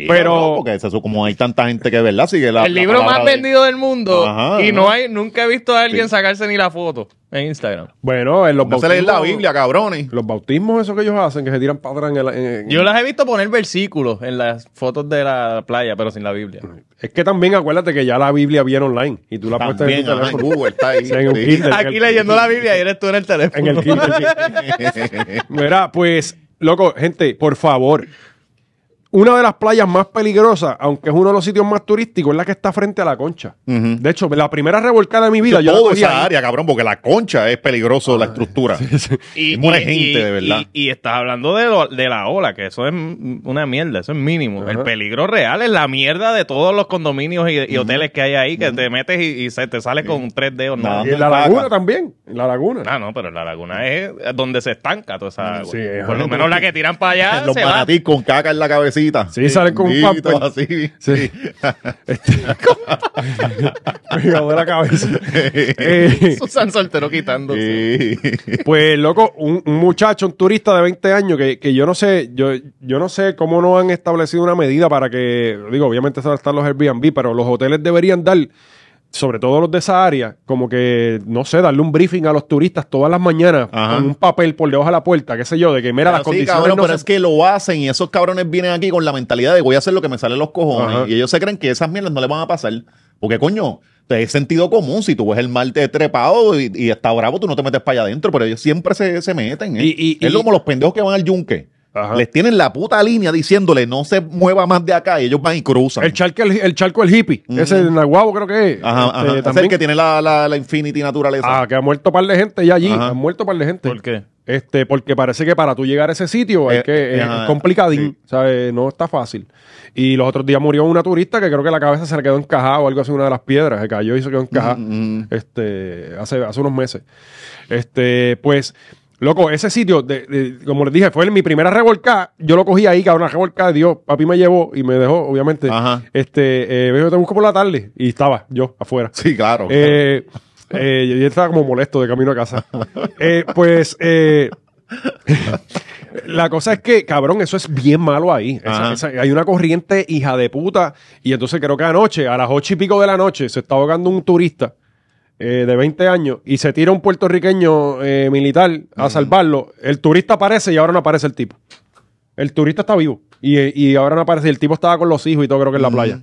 pero como hay tanta gente que verdad sigue la el libro más vendido del mundo y no hay nunca he visto a alguien sacarse ni la foto en Instagram. Bueno, en los no la Biblia, cabrones. Los bautismos, esos que ellos hacen, que se tiran para en, Yo las he visto poner versículos en las fotos de la playa, pero sin la Biblia. Es que también acuérdate que ya la Biblia viene online y tú la puedes en Google, está Aquí leyendo la Biblia y eres tú en el teléfono. En Mira, pues, loco, gente, por favor una de las playas más peligrosas, aunque es uno de los sitios más turísticos, es la que está frente a la concha. De hecho, la primera revolcada de mi vida. Yo, esa área, cabrón, porque la concha es peligroso la estructura. Y, es gente, de verdad. Y, estás hablando de, de, la ola, que eso es una mierda, eso es mínimo. El peligro real es la mierda de todos los condominios y, hoteles que hay ahí, que te metes y, se te sale con tres dedos. No, y en la laguna también, en la laguna. no ah, no, pero en la laguna es donde se estanca toda esa Por lo menos la que tiran para allá. Los con caca en la cabecita Sí, sale con un Así. Sí. Este, me la cabeza. Eh, Susan Soltero quitándose. pues, loco, un, muchacho, un turista de 20 años que, yo no sé, yo, yo no sé cómo no han establecido una medida para que, digo, obviamente están los Airbnb, pero los hoteles deberían dar sobre todo los de esa área, como que, no sé, darle un briefing a los turistas todas las mañanas con un papel por debajo de la puerta, qué sé yo, de que mira las condiciones. pero es que lo hacen y esos cabrones vienen aquí con la mentalidad de voy a hacer lo que me salen los cojones y ellos se creen que esas mierdas no les van a pasar. Porque coño, es sentido común. Si tú ves el mal trepado y, está bravo, tú no te metes para allá adentro, pero ellos siempre se, meten. ¿eh? es como los pendejos que van al yunque. Les tienen la puta línea diciéndole no se mueva más de acá y ellos van y cruzan. El charco el, charco, el hippie. Ese el Nahuabo creo que es. Este, también. que tiene la, Infinity naturaleza. Ah, que ha muerto par de gente y allí. Ha muerto par de gente. ¿Por qué? Este, porque parece que para tú llegar a ese sitio eh, eh, es que complicadín. ¿sabes? Eh, no está fácil. Y los otros días murió una turista que creo que la cabeza se le quedó encajada o algo así, una de las piedras. Se cayó y se quedó encajada. Este, hace, hace unos meses. Este, pues. Loco, ese sitio, de, como les dije, fue mi primera revolcada. Yo lo cogí ahí, cabrón, una revolcada. Dios, papi me llevó y me dejó, obviamente. Ajá. Este, eh, te busco por la tarde. Y estaba yo afuera. Sí, claro. Eh, eh yo estaba como molesto de camino a casa. Eh, pues, eh, la cosa es que, cabrón, eso es bien malo ahí. hay una corriente hija de puta. Y entonces creo que anoche, a las ocho y pico de la noche, se está ahogando un turista eh, de 20 años y se tira un puertorriqueño eh, militar a salvarlo, el turista aparece y ahora no aparece el tipo. El turista está vivo y, ahora no aparece. El tipo estaba con los hijos y todo, creo que en la playa.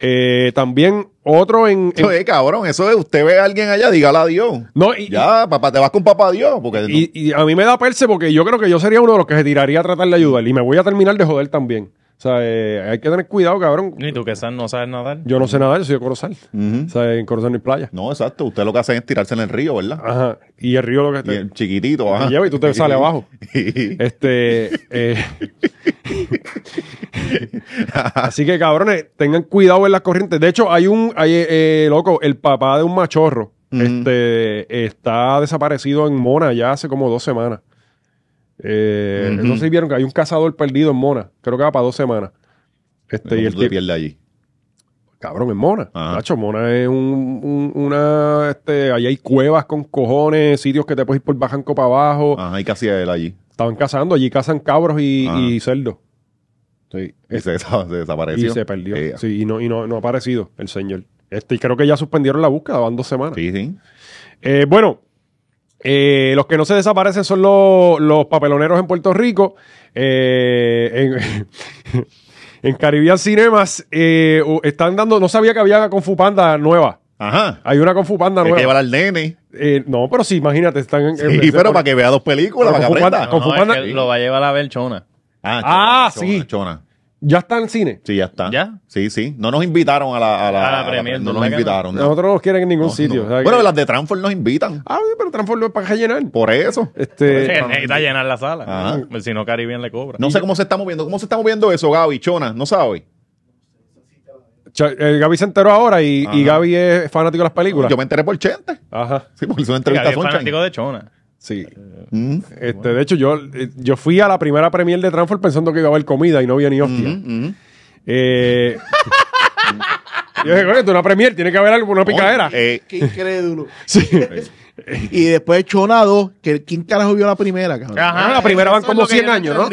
Eh, también otro en, Eso cabrón, eso es, usted ve a alguien allá, dígale adiós. No, ya, papá, te vas con papá Dios. Porque y, y, a mí me da perse porque yo creo que yo sería uno de los que se tiraría a tratar de ayudar y me voy a terminar de joder también. O sea, eh, hay que tener cuidado, cabrón. Y tú que sabes, no sabes nadar. Yo no sé nadar, yo soy de Corozal. en Corozal no playa. No, exacto. Usted lo que hace es tirarse en el río, ¿verdad? Ajá. Y el río lo que está. Y chiquitito, ajá. lleva y tú te sales abajo. este. Eh, así que, cabrones, tengan cuidado en las corrientes. De hecho, hay un. Hay, eh, loco, el papá de un machorro. Este está desaparecido en Mona ya hace como dos semanas. Entonces eh, No vieron que hay un cazador perdido en Mona. Creo que va para dos semanas. Este, y el te pierde allí? Cabrón, en Mona. Nacho, Mona es un, una. Este, ahí hay cuevas con cojones, sitios que te puedes ir por bajanco para abajo. Ajá, y casi él allí. Estaban cazando, allí cazan cabros y, y cerdos. Sí. Y se, desapareció. Y se perdió. Sí, y no, y no, ha aparecido el señor. Este, y creo que ya suspendieron la búsqueda, van dos semanas. Sí, sí. Eh, bueno, eh, los que no se desaparecen son los, papeloneros en Puerto Rico. Eh, en, en, Caribbean Cinemas eh, están dando. No sabía que había con Fu Panda nueva. Ajá. Hay una con Panda nueva. que llevar al nene. no, pero sí, imagínate. Están, sí, pero para que vea dos películas, para que lo va a llevar a ver Chona. Ah, ah sí. ¿Ya está en el cine? Sí, ya está. ¿Ya? Sí, sí. No nos invitaron a la, a la, a no nos invitaron. Nosotros no nos quieren en ningún sitio. bueno, las de Transform nos invitan. Ah, pues, pero Transform no es para llenar. Por eso. Este... Por necesita llenar la sala. Ah. Si no, Caribbean le cobra. No sé cómo se está moviendo. ¿Cómo se está moviendo eso, Gaby? Chona, ¿no sabe? El eh, Gaby se enteró ahora y, Gaby es fanático de las películas. Yo me enteré por Chente. Ajá. Sí, porque hizo una entrevista Gaby es fanático de Chona. Sí. Eh, mm. Este, de hecho, yo, eh, yo fui a la primera premier de Transformers pensando que iba a haber comida y no había ni mm-hmm, hostia. Mm-hmm. Eh, yo dije, una premier, tiene que haber algo una picadera. Eh, Qué incrédulo. sí. y después Chonado, que ¿quién carajo vio la primera? Ajá, la primera van como 100 años, ¿no?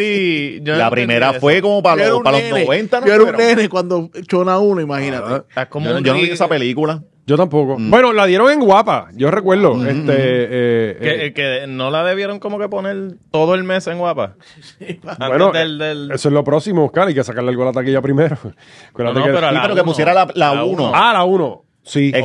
la primera fue como para, los, para los 90. ¿no? Yo era un nene cuando Chona uno, imagínate. Ah, yo, yo no vi esa película. Yo tampoco. Mm. Bueno, la dieron en guapa, yo recuerdo. Mm. este, eh, eh. Que, no la debieron como que poner todo el mes en guapa. bueno, eso es lo próximo, Oscar. Hay que sacarle algo a la taquilla primero. No, que... pero, la sí, que pusiera la 1. Ah, la 1. Sí, está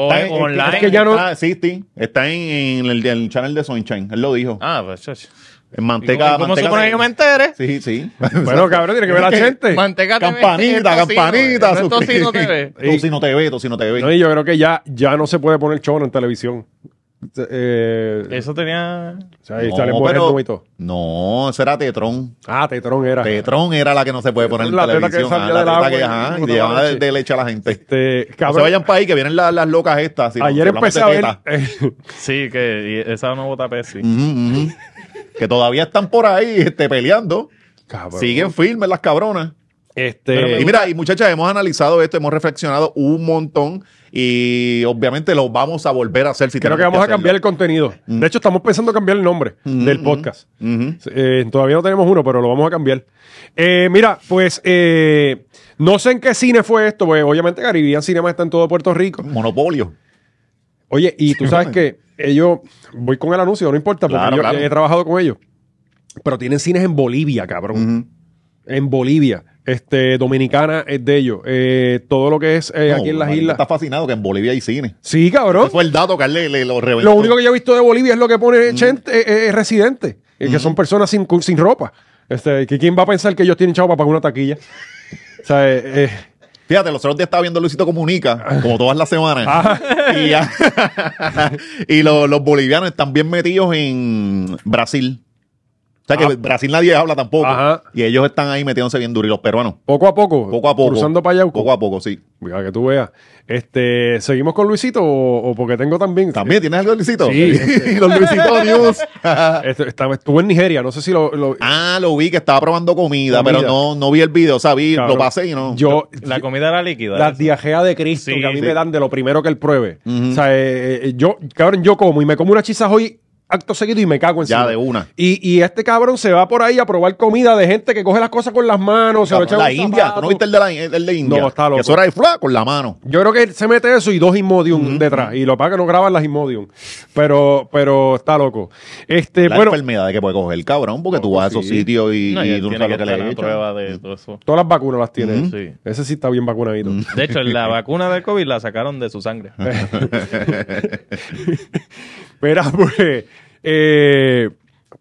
sí, sí. Está en, el, canal channel de Sunshine. Él lo dijo. Ah, pues. En eh, manteca. No ¿Cómo, manteca que me entere? Sí, sí. Bueno, cabrón, tiene que ver la gente. Manteca TV. Campanita, campanita. sí no te ves tú sí No, te te no sí y yo creo que ya, ya no se puede poner chono en televisión. Eh, eso tenía. O sea, no, pero, y todo. No, eso era Tetrón. Ah, Tetrón era. Tetrón era la que no se puede eh, poner en la televisión. Que ah, la ah, de, leche a la gente. Este, no se vayan para ahí que vienen las locas estas. Ayer empecé a ver. Eh, sí, que esa no vota Pepsi que todavía están por ahí este, peleando. Siguen firmes las cabronas. Este... Y mira, y muchachas, hemos analizado esto, hemos reflexionado un montón y obviamente lo vamos a volver a hacer. Si Creo que vamos a cambiar el contenido. Mm. De hecho, estamos pensando cambiar el nombre mm-hmm. del podcast. Mm-hmm. Eh, todavía no tenemos uno, pero lo vamos a cambiar. Eh, mira, pues eh, no sé en qué cine fue esto, pues obviamente Caribbean Cinema está en todo Puerto Rico. Monopolio. Oye, y tú sabes que ellos, voy con el anuncio, no importa, porque yo he trabajado con ellos. Pero tienen cines en Bolivia, cabrón. En Bolivia. Este, Dominicana es de ellos. Eh, todo lo que es eh, aquí en las islas. Está fascinado que en Bolivia hay cines Sí, cabrón. fue el dato que le, le, lo reventó. Lo único que yo he visto de Bolivia es lo que pone gente, eh, residente, que son personas sin, ropa. Este, que ¿Quién va a pensar que ellos tienen chavo para pagar una taquilla? o Fíjate, los otros días estaba viendo Luisito Comunica, como todas las semanas. y, los bolivianos están bien metidos en Brasil. O sea que ah. Brasil nadie habla tampoco. Y ellos están ahí metiéndose bien duro. Y los peruanos. Poco a poco. Poco a poco. Cruzando para allá. Poco a poco, sí. Mira, que tú veas. Este, ¿Seguimos con Luisito o, porque tengo también? ¿También tienes algo Luisito? Sí. los Luisitos. News. Este, estaba, en Nigeria, no sé si lo, Ah, lo vi que estaba probando comida, pero no, no vi el video. O sea, lo pasé y no. Yo, la comida era líquida. Las diajeas de Cristo que a mí me dan de lo primero que él pruebe. O sea, eh, eh, yo, cabrón, yo como y me como una chiza hoy acto seguido y me cago en Ya de una. Y, y este cabrón se va por ahí a probar comida de gente que coge las cosas con las manos. la India, ¿tú no viste el de, la, el de India? No, está loco. Que eso era el fla con la mano. Yo creo que se mete eso y dos Inmodium detrás. Y lo paga que no graban las Inmodium. Pero, pero está loco. Este, la enfermedad de que puede coger el cabrón, porque tú vas a esos sitios y, tú no sabes que, que le prueba de todo eso. Todas las vacunas las tiene. sí. Ese sí está bien vacunadito. De hecho, la vacuna del COVID la sacaron de su sangre. Mira, pues, eh,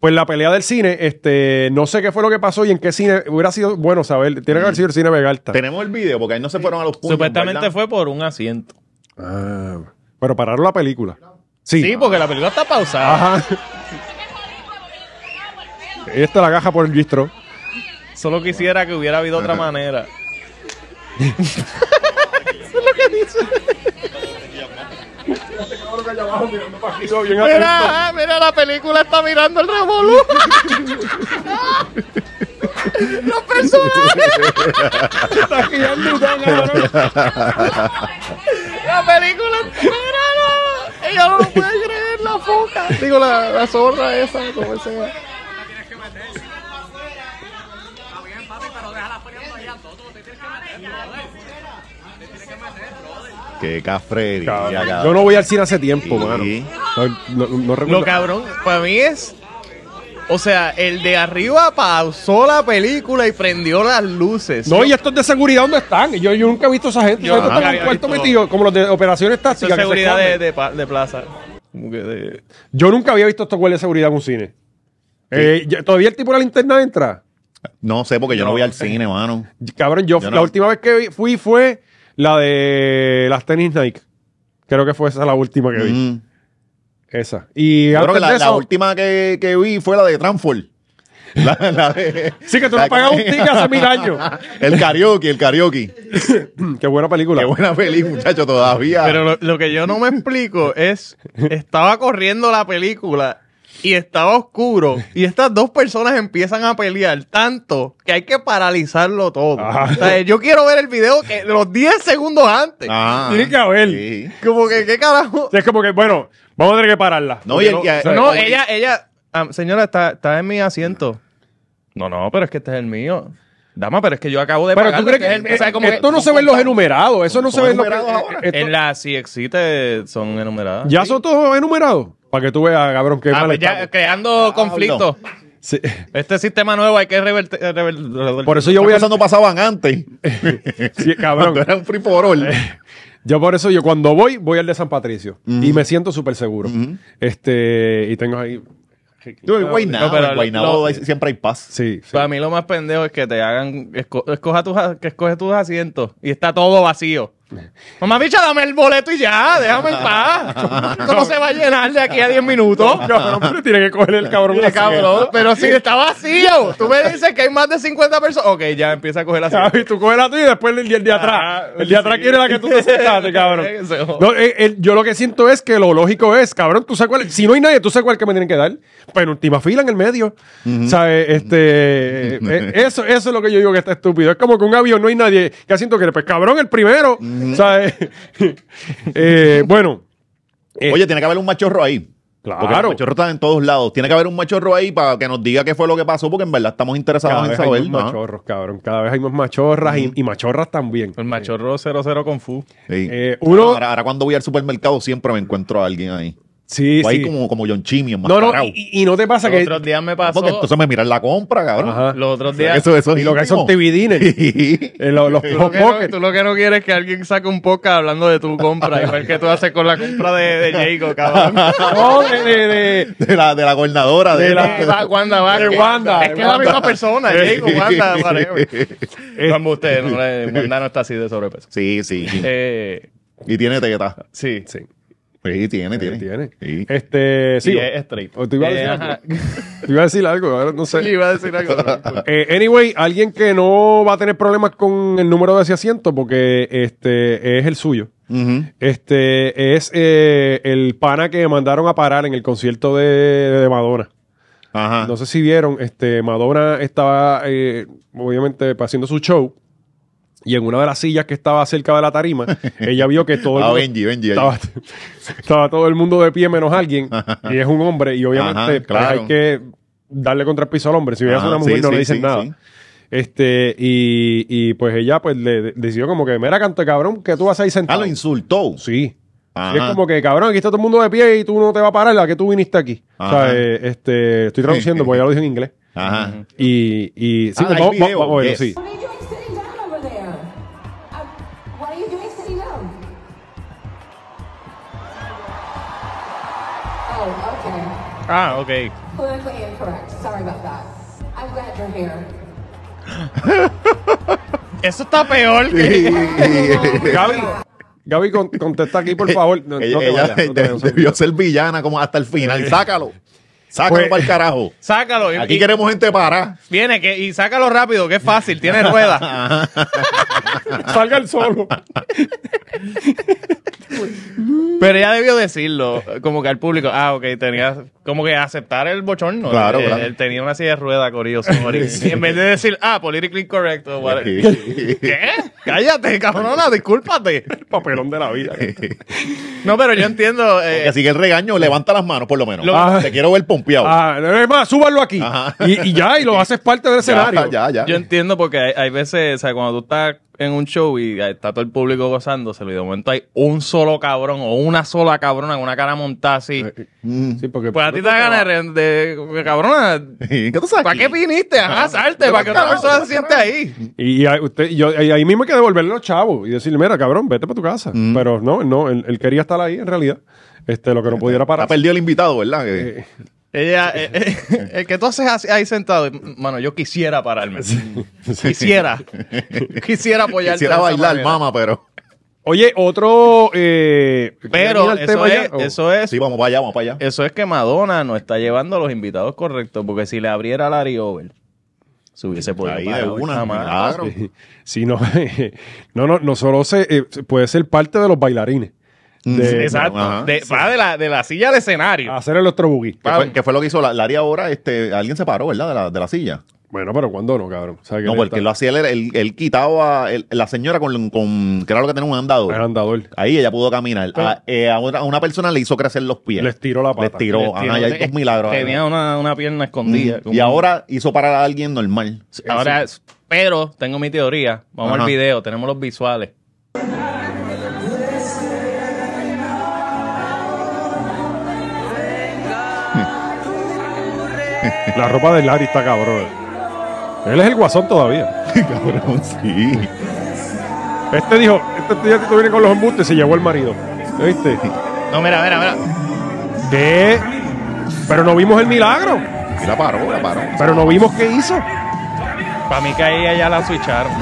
pues la pelea del cine, este, no sé qué fue lo que pasó y en qué cine hubiera sido bueno saber. Tiene que haber mm. sido el cine Vegalta. Tenemos el video porque ahí no se fueron a los puntos. Supuestamente fue por un asiento. Ah, pero pararon la película. Sí. porque la película está pausada. Ajá. Esta la caja por el bistro. Solo quisiera que hubiera habido otra manera. Eso es lo que dice mira, mira, la película está mirando el revolú. Los personajes. está guiando La película mira, no. Ella no puede creer, la foca. Digo, la, zorra esa, como sea. que Yo no voy al cine hace tiempo, mano. No, Lo cabrón, para mí es. O sea, el de arriba pausó la película y prendió las luces. No, y estos de seguridad, ¿dónde están? Yo, nunca he visto a esa gente. Yo están en un cuarto metido, como los de operaciones tácticas. seguridad de, plaza. Yo nunca había visto estos cuerpos de seguridad en un cine. Eh, ¿Todavía el tipo de la linterna entra? No sé, porque yo no, voy al cine, mano. Cabrón, yo, la última vez que fui fue la de las tenis Nike. Creo que fue esa la última que vi. Esa. Y creo que la, última que, vi fue la de Transform. sí, que tú no pagado un ticket hace mil años. El karaoke, el karaoke. Qué buena película. Qué buena película, muchacho, todavía. Pero lo, que yo no me explico es, estaba corriendo la película y estaba oscuro y estas dos personas empiezan a pelear tanto que hay que paralizarlo todo. yo quiero ver el video que, los 10 segundos antes. Ah, Tiene que haber. Como que, ¿qué carajo? es como que, bueno, vamos a tener que pararla. No, ella, ella, ah, señora, está, está en mi asiento. No, no, pero es que este es el mío. Dama, pero es que yo acabo de. Pero tú crees que. o sea, esto no se ven los enumerados. Eso no se ve en los. En la si existe, son enumerados. ¿Ya son todos enumerados? Para que tú veas, cabrón, que ah, mal pues creando conflictos. Este sistema nuevo hay que eh, revertir. por eso yo voy a. Eso no pasaban antes. sí, cabrón. era un free for all. Eh, yo por eso, yo cuando voy, voy al de San Patricio. Y me siento súper seguro. Este, y tengo ahí... Tú, en Guaynabo, no, siempre hay paz. Sí, Para mí lo más pendejo es que te hagan... escoja tus, que escoge tus asientos y está todo vacío. Mamá bicha, dame el boleto y ya, déjame en paz. Esto no se va a llenar de aquí a 10 minutos. No, pero tiene que coger el cabrón. cabrón, pero si está vacío. Tú me dices que hay más de 50 personas. Ok, ya empieza a coger la Y tú coges la tuya y después el, día de atrás. El de atrás ah, quiere la que tú te sentaste, cabrón. No, eh, eh, yo lo que siento es que lo lógico es, cabrón, tú sabes cuál, si no hay nadie, tú sabes cuál que me tienen que dar. Penúltima fila en el medio. Este, eh, eso, eso es lo que yo digo que está estúpido. Es como que un avión no hay nadie. Ya siento que, pues cabrón, el primero. ¿Sabes? Eh, bueno. Eh, Oye, tiene que haber un machorro ahí. Claro. los machorros están en todos lados. Tiene que haber un machorro ahí para que nos diga qué fue lo que pasó, porque en verdad estamos interesados en vez saber. más machorros, cabrón. Cada vez hay más machorras y, machorras también. El machorro 00 con Fu. Eh, ahora, cuando voy al supermercado siempre me encuentro a alguien ahí. Sí, o ahí como, John Chimio, en No, no, y, no te pasa que. Los otros días me pasó. Porque entonces me miran la compra, cabrón. Los otros días. Eso, eso y lo que son TV eh, los, los tú, lo que no, tú, lo que no quieres es que alguien saque un podcast hablando de tu compra y ver qué tú haces con la compra de, de Jacob, cabrón. de, de, la, de la gobernadora. De, la, Wanda Vázquez. Es que es la misma persona, Jacob, Wanda, Como usted, Wanda no está así de sobrepeso. Sí, sí. Eh, y tiene teta. Sí. Sí. Sí, tiene, tiene. tiene. Sí. Este, sí. es straight. iba a decir algo, no sé. Sí, iba a decir algo. anyway, alguien que no va a tener problemas con el número de ese asiento porque este es el suyo. Este es eh, el pana que mandaron a parar en el concierto de, de Madonna. Ajá. No sé si vieron, este, Madonna estaba eh, obviamente haciendo su show y en una de las sillas que estaba cerca de la tarima, ella vio que todo el ah, mundo, estaba, todo el mundo de pie menos alguien. y es un hombre, y obviamente pues, hay que darle contra el piso al hombre. Si veas una mujer, no le dicen nada. Este, y, pues ella pues le decidió como que, mira, canto cabrón, que tú vas a ir sentado. Ah, lo insultó. Sí. es como que, cabrón, aquí está todo el mundo de pie y tú no te vas a parar, la que tú viniste aquí? Eh, este, estoy traduciendo porque ya lo dije en inglés. Ajá. Y, sí, ah, sí. Ah, okay. incorrect. Sorry about that. I'm glad you're here. Eso está peor que. Gaby, Gaby, contesta aquí, por favor. No, ella debió ser villana como hasta el final. Sácalo. Sácalo pues, para el carajo. Sácalo. Aquí queremos gente para. Viene que, y sácalo rápido, que es fácil, tiene ruedas. Salga el solo. Pero ella debió decirlo, como que al público, ah, ok, tenía como que aceptar el bochorno. Claro, eh, claro. él tenía una silla de rueda, Corillo, en vez de decir, ah, politically correct, ¿qué? Cállate, cabrona, discúlpate. El papelón de la vida. no, pero yo entiendo. así eh, que el regaño, levanta las manos, por lo menos. Ah, te quiero ver pompeado. Ah, es más, súbalo aquí. Y, ya, y lo haces parte del escenario. Ya, ya, Yo entiendo porque hay veces, o sea, cuando tú estás en un show y está todo el público gozándose y de momento hay un solo cabrón o una sola cabrona con una cara montada así. Eh, eh, mm. Sí, porque pues a ti te a de, de cabrona. ¿Qué tú sabes? ¿Para qué viniste? Ajá, ah, salte, para que otra persona se siente ahí. Y, ahí- usted, yo, ahí mismo hay que devolverle los chavos y decirle, mira, cabrón, vete para tu casa. Mm. Pero no, no, él, quería estar ahí en realidad. Este, lo que no pudiera parar. Ha perdido el invitado, ¿verdad? Eh, ella, eh, eh, el que tú haces ahí sentado, mano, yo quisiera pararme. Quisiera. Quisiera apoyarte. Quisiera bailar, mamá, pero. Oye, otro. Eh, pero eso, es, eso es. Sí, vamos para para allá. Eso es que Madonna no está llevando a los invitados correctos, porque si le abriera Larry Over se hubiese podido ahí una más no, no, no, no solo se, puede ser parte de los bailarines. Mm. Exacto. De, de, la, de la silla de escenario. Hacer el otro buggy. Que fue, lo que hizo la, ahora. Este, alguien se paró, ¿verdad? De la, silla. Bueno, pero cuando no, cabrón? no, porque lo hacía él, quitaba la señora con, con, que era lo que tenía un andador. El andador. Ahí ella pudo caminar. Eh, a, una, persona le hizo crecer los pies. Les tiró la pata. Les tiró. Tenía una, pierna mm. escondida. Y ahora hizo parar a alguien normal. Ahora, pero tengo mi teoría. Vamos al video, tenemos los visuales. La ropa de Larry está cabrón. Él es el guasón todavía. cabrón, sí. Este dijo, este tú viene con los embustes y se llevó el marido. ¿Viste? No, mira, mira, mira. ¿Qué? Pero no vimos el milagro. Y la paró, la paró. Pero no vimos qué hizo. Para mí que ahí allá la switcharon.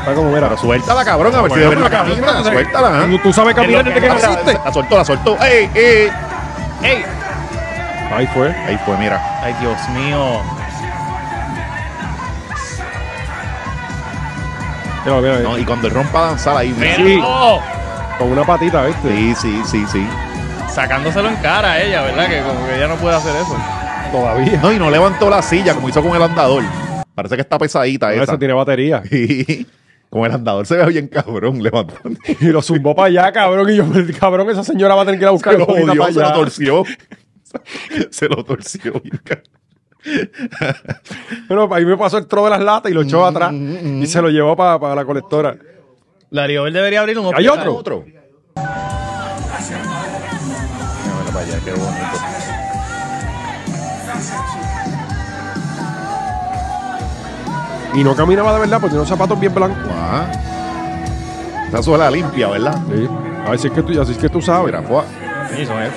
Está como, mira. suelta suéltala, cabrón, a ver si de verdad camina. Suéltala. ¿eh? Tú, sabes sabes caminar desde que naciste. Ah, la soltó, la soltó. ¡Ey, ey! ¡Ey! Ahí fue. Ahí fue, mira. Ay, Dios mío. y cuando él rompa a danzar ahí, mira. Con una patita, ¿viste? Sí, sí, sí, sí. Sacándoselo en cara a ella, ¿verdad? Que como que ella no puede hacer eso. Todavía. No, y no levantó la silla como hizo con el andador. Parece que está pesadita no, esa. Esa tiene batería. con el andador se ve bien cabrón levantando. Y lo zumbó para allá, cabrón. Y yo, cabrón, esa señora va a tener que ir a buscar. Se lo se lo torció. se lo torció Bueno, ahí me pasó el tro de las latas y lo echó mm, atrás mm, y mm. se lo llevó para, para la colectora. él debería abrir un ¿Hay otro? ¿Hay otro? Qué bonito. Y no caminaba de verdad, porque tenía unos zapatos bien blancos. Ah. Está suela limpia, ¿verdad? Sí. Así es que tú, así es que tú sabes. Mira, Sí, son es.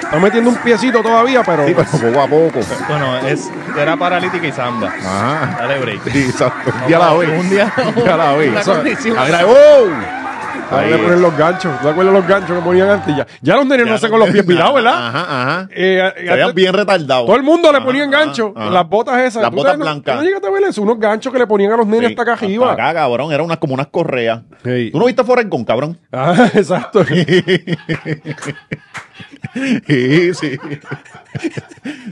Está metiendo un piecito todavía, pero. Sí, pero poco a poco. Bueno, es, era paralítica y samba Ajá. Dale break. Sí, exacto. Un día la veo. Un día. Un la Ahí le ponen los ganchos. te acuerdas los ganchos que ponían antes? Ya, ya los nenes no hacen con los pies virados, ¿verdad? Ajá, ajá. Eh, bien retardados. Todo el mundo le ponía ganchos. Las botas esas. Las botas no- blancas. No, llegaste a ver eso. Unos ganchos que le ponían a los nenes hasta acá arriba. Hasta acá, cabrón. Eran unas, como unas correas. ¿Tú no viste Forrest con cabrón? Ah, exacto. sí, sí.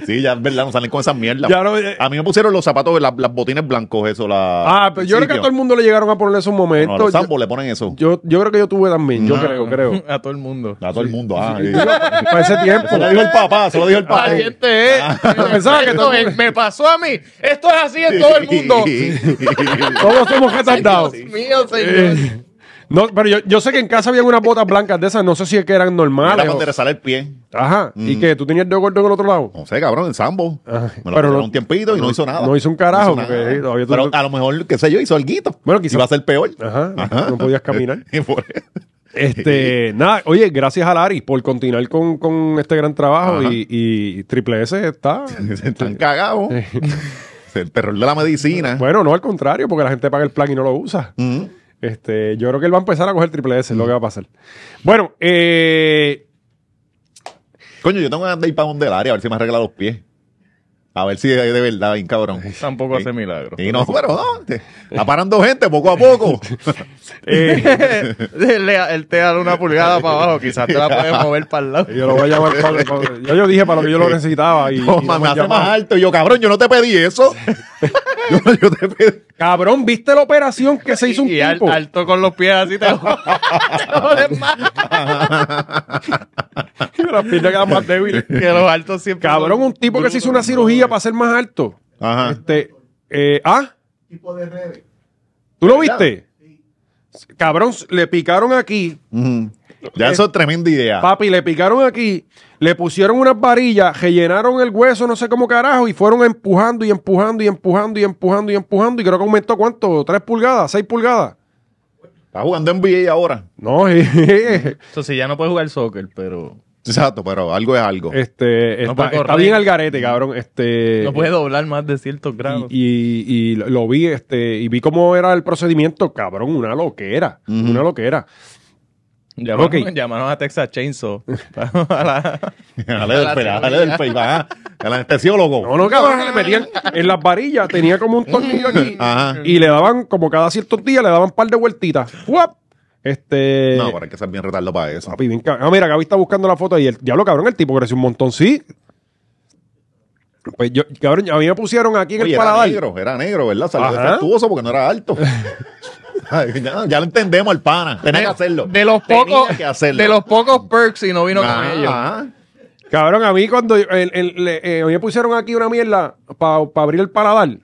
Sí, ya es verdad, no salen con esas mierdas. Eh, a mí me pusieron los zapatos, las, las botines blancos, eso. La, ah, pero yo creo que a todo el mundo le llegaron a poner esos momentos. No, a los le ponen eso. Yo, yo creo que yo tuve también, yo mm. creo, creo. A todo el mundo. A todo el mundo, ah. Sí. para ese tiempo. Se lo dijo el papá, se lo dijo el papá. eh. Ah. Pensaba que todo me pasó a mí. Esto es así en todo el mundo. Todos somos retardados. Dios mío, señor. Eh. No, pero yo, yo, sé que en casa había unas botas blancas de esas, no sé si es que eran normales. Era para enderezar el pie. Ajá. ¿Y mm. que ¿Tú tenías el dedo gordo en el otro lado? No sé, cabrón, en Sambo. Me lo pero un tiempito y no, hizo nada. No hizo un carajo. pero a lo mejor, qué sé yo, hizo guito. Bueno, quizás. Iba a ser peor. Ajá. No podías caminar. Este, nada, oye, gracias a Larry por continuar con, con este gran trabajo y, Triple S está. están cagados. el terror de la medicina. Bueno, no, al contrario, porque la gente paga el plan y no lo usa. Este, yo creo que él va a empezar a coger triple S, es lo que va a pasar. Bueno, eh. Coño, yo tengo que andar para donde el área, a ver si me arregla los pies. A ver si de verdad, bien cabrón. Tampoco hace milagros. Y no, pero dónde? está parando gente poco a poco. eh, él te da una pulgada para abajo, quizás te la puedes mover para el lado. Yo lo voy a llamar para, yo dije para lo que yo lo necesitaba. Y, me hace más alto. Y yo, cabrón, yo no te pedí eso. yo, te pedí. Cabrón, ¿viste la operación que se hizo un y, y alto con los pies así te, te jodes más. Las piernas quedan más débiles. Que los altos siempre. Cabrón, un tipo que se hizo una cirugía para ser más alto. Ajá. Este, eh, ¿Ah? ¿Tú lo viste? Cabrón, le picaron aquí. Ya eh, eso es tremenda idea. Papi, le picaron aquí, le pusieron unas varillas, rellenaron el hueso, no sé cómo carajo, y fueron empujando y empujando y empujando y empujando y empujando. Y creo que aumentó cuánto, tres pulgadas, seis pulgadas. Está jugando en NBA ahora. No, Eso sí, ya no puede jugar soccer, pero Exacto, pero algo es algo. Este, está, bien al garete, cabrón. Este, no puede doblar más de ciertos grados. Y, y, lo vi, este, y vi cómo era el procedimiento, cabrón, una loquera. Una loquera. Llamaron, a Texas Chainsaw. dale del pelo, dale anestesiólogo. No, no, cabrón, le metían en las varillas, tenía como un tornillo aquí. Y le daban, como cada ciertos días, le daban un par de vueltitas. ¡Fuap! Este. No, para hay que ser bien retardo para eso. ah, mira, Gaby está buscando la foto y el diablo, cabrón, el tipo creció un montón, sí. Pues yo, cabrón, a mí me pusieron aquí en el paladar. Era negro, era negro, ¿verdad? Salió defectuoso porque no era alto. ya, lo entendemos, el pana. Tenés que hacerlo. De los pocos. De los pocos perks y no vino con ellos. Ajá. Cabrón, a mí cuando el, el, eh, me pusieron aquí una mierda para abrir el paladar,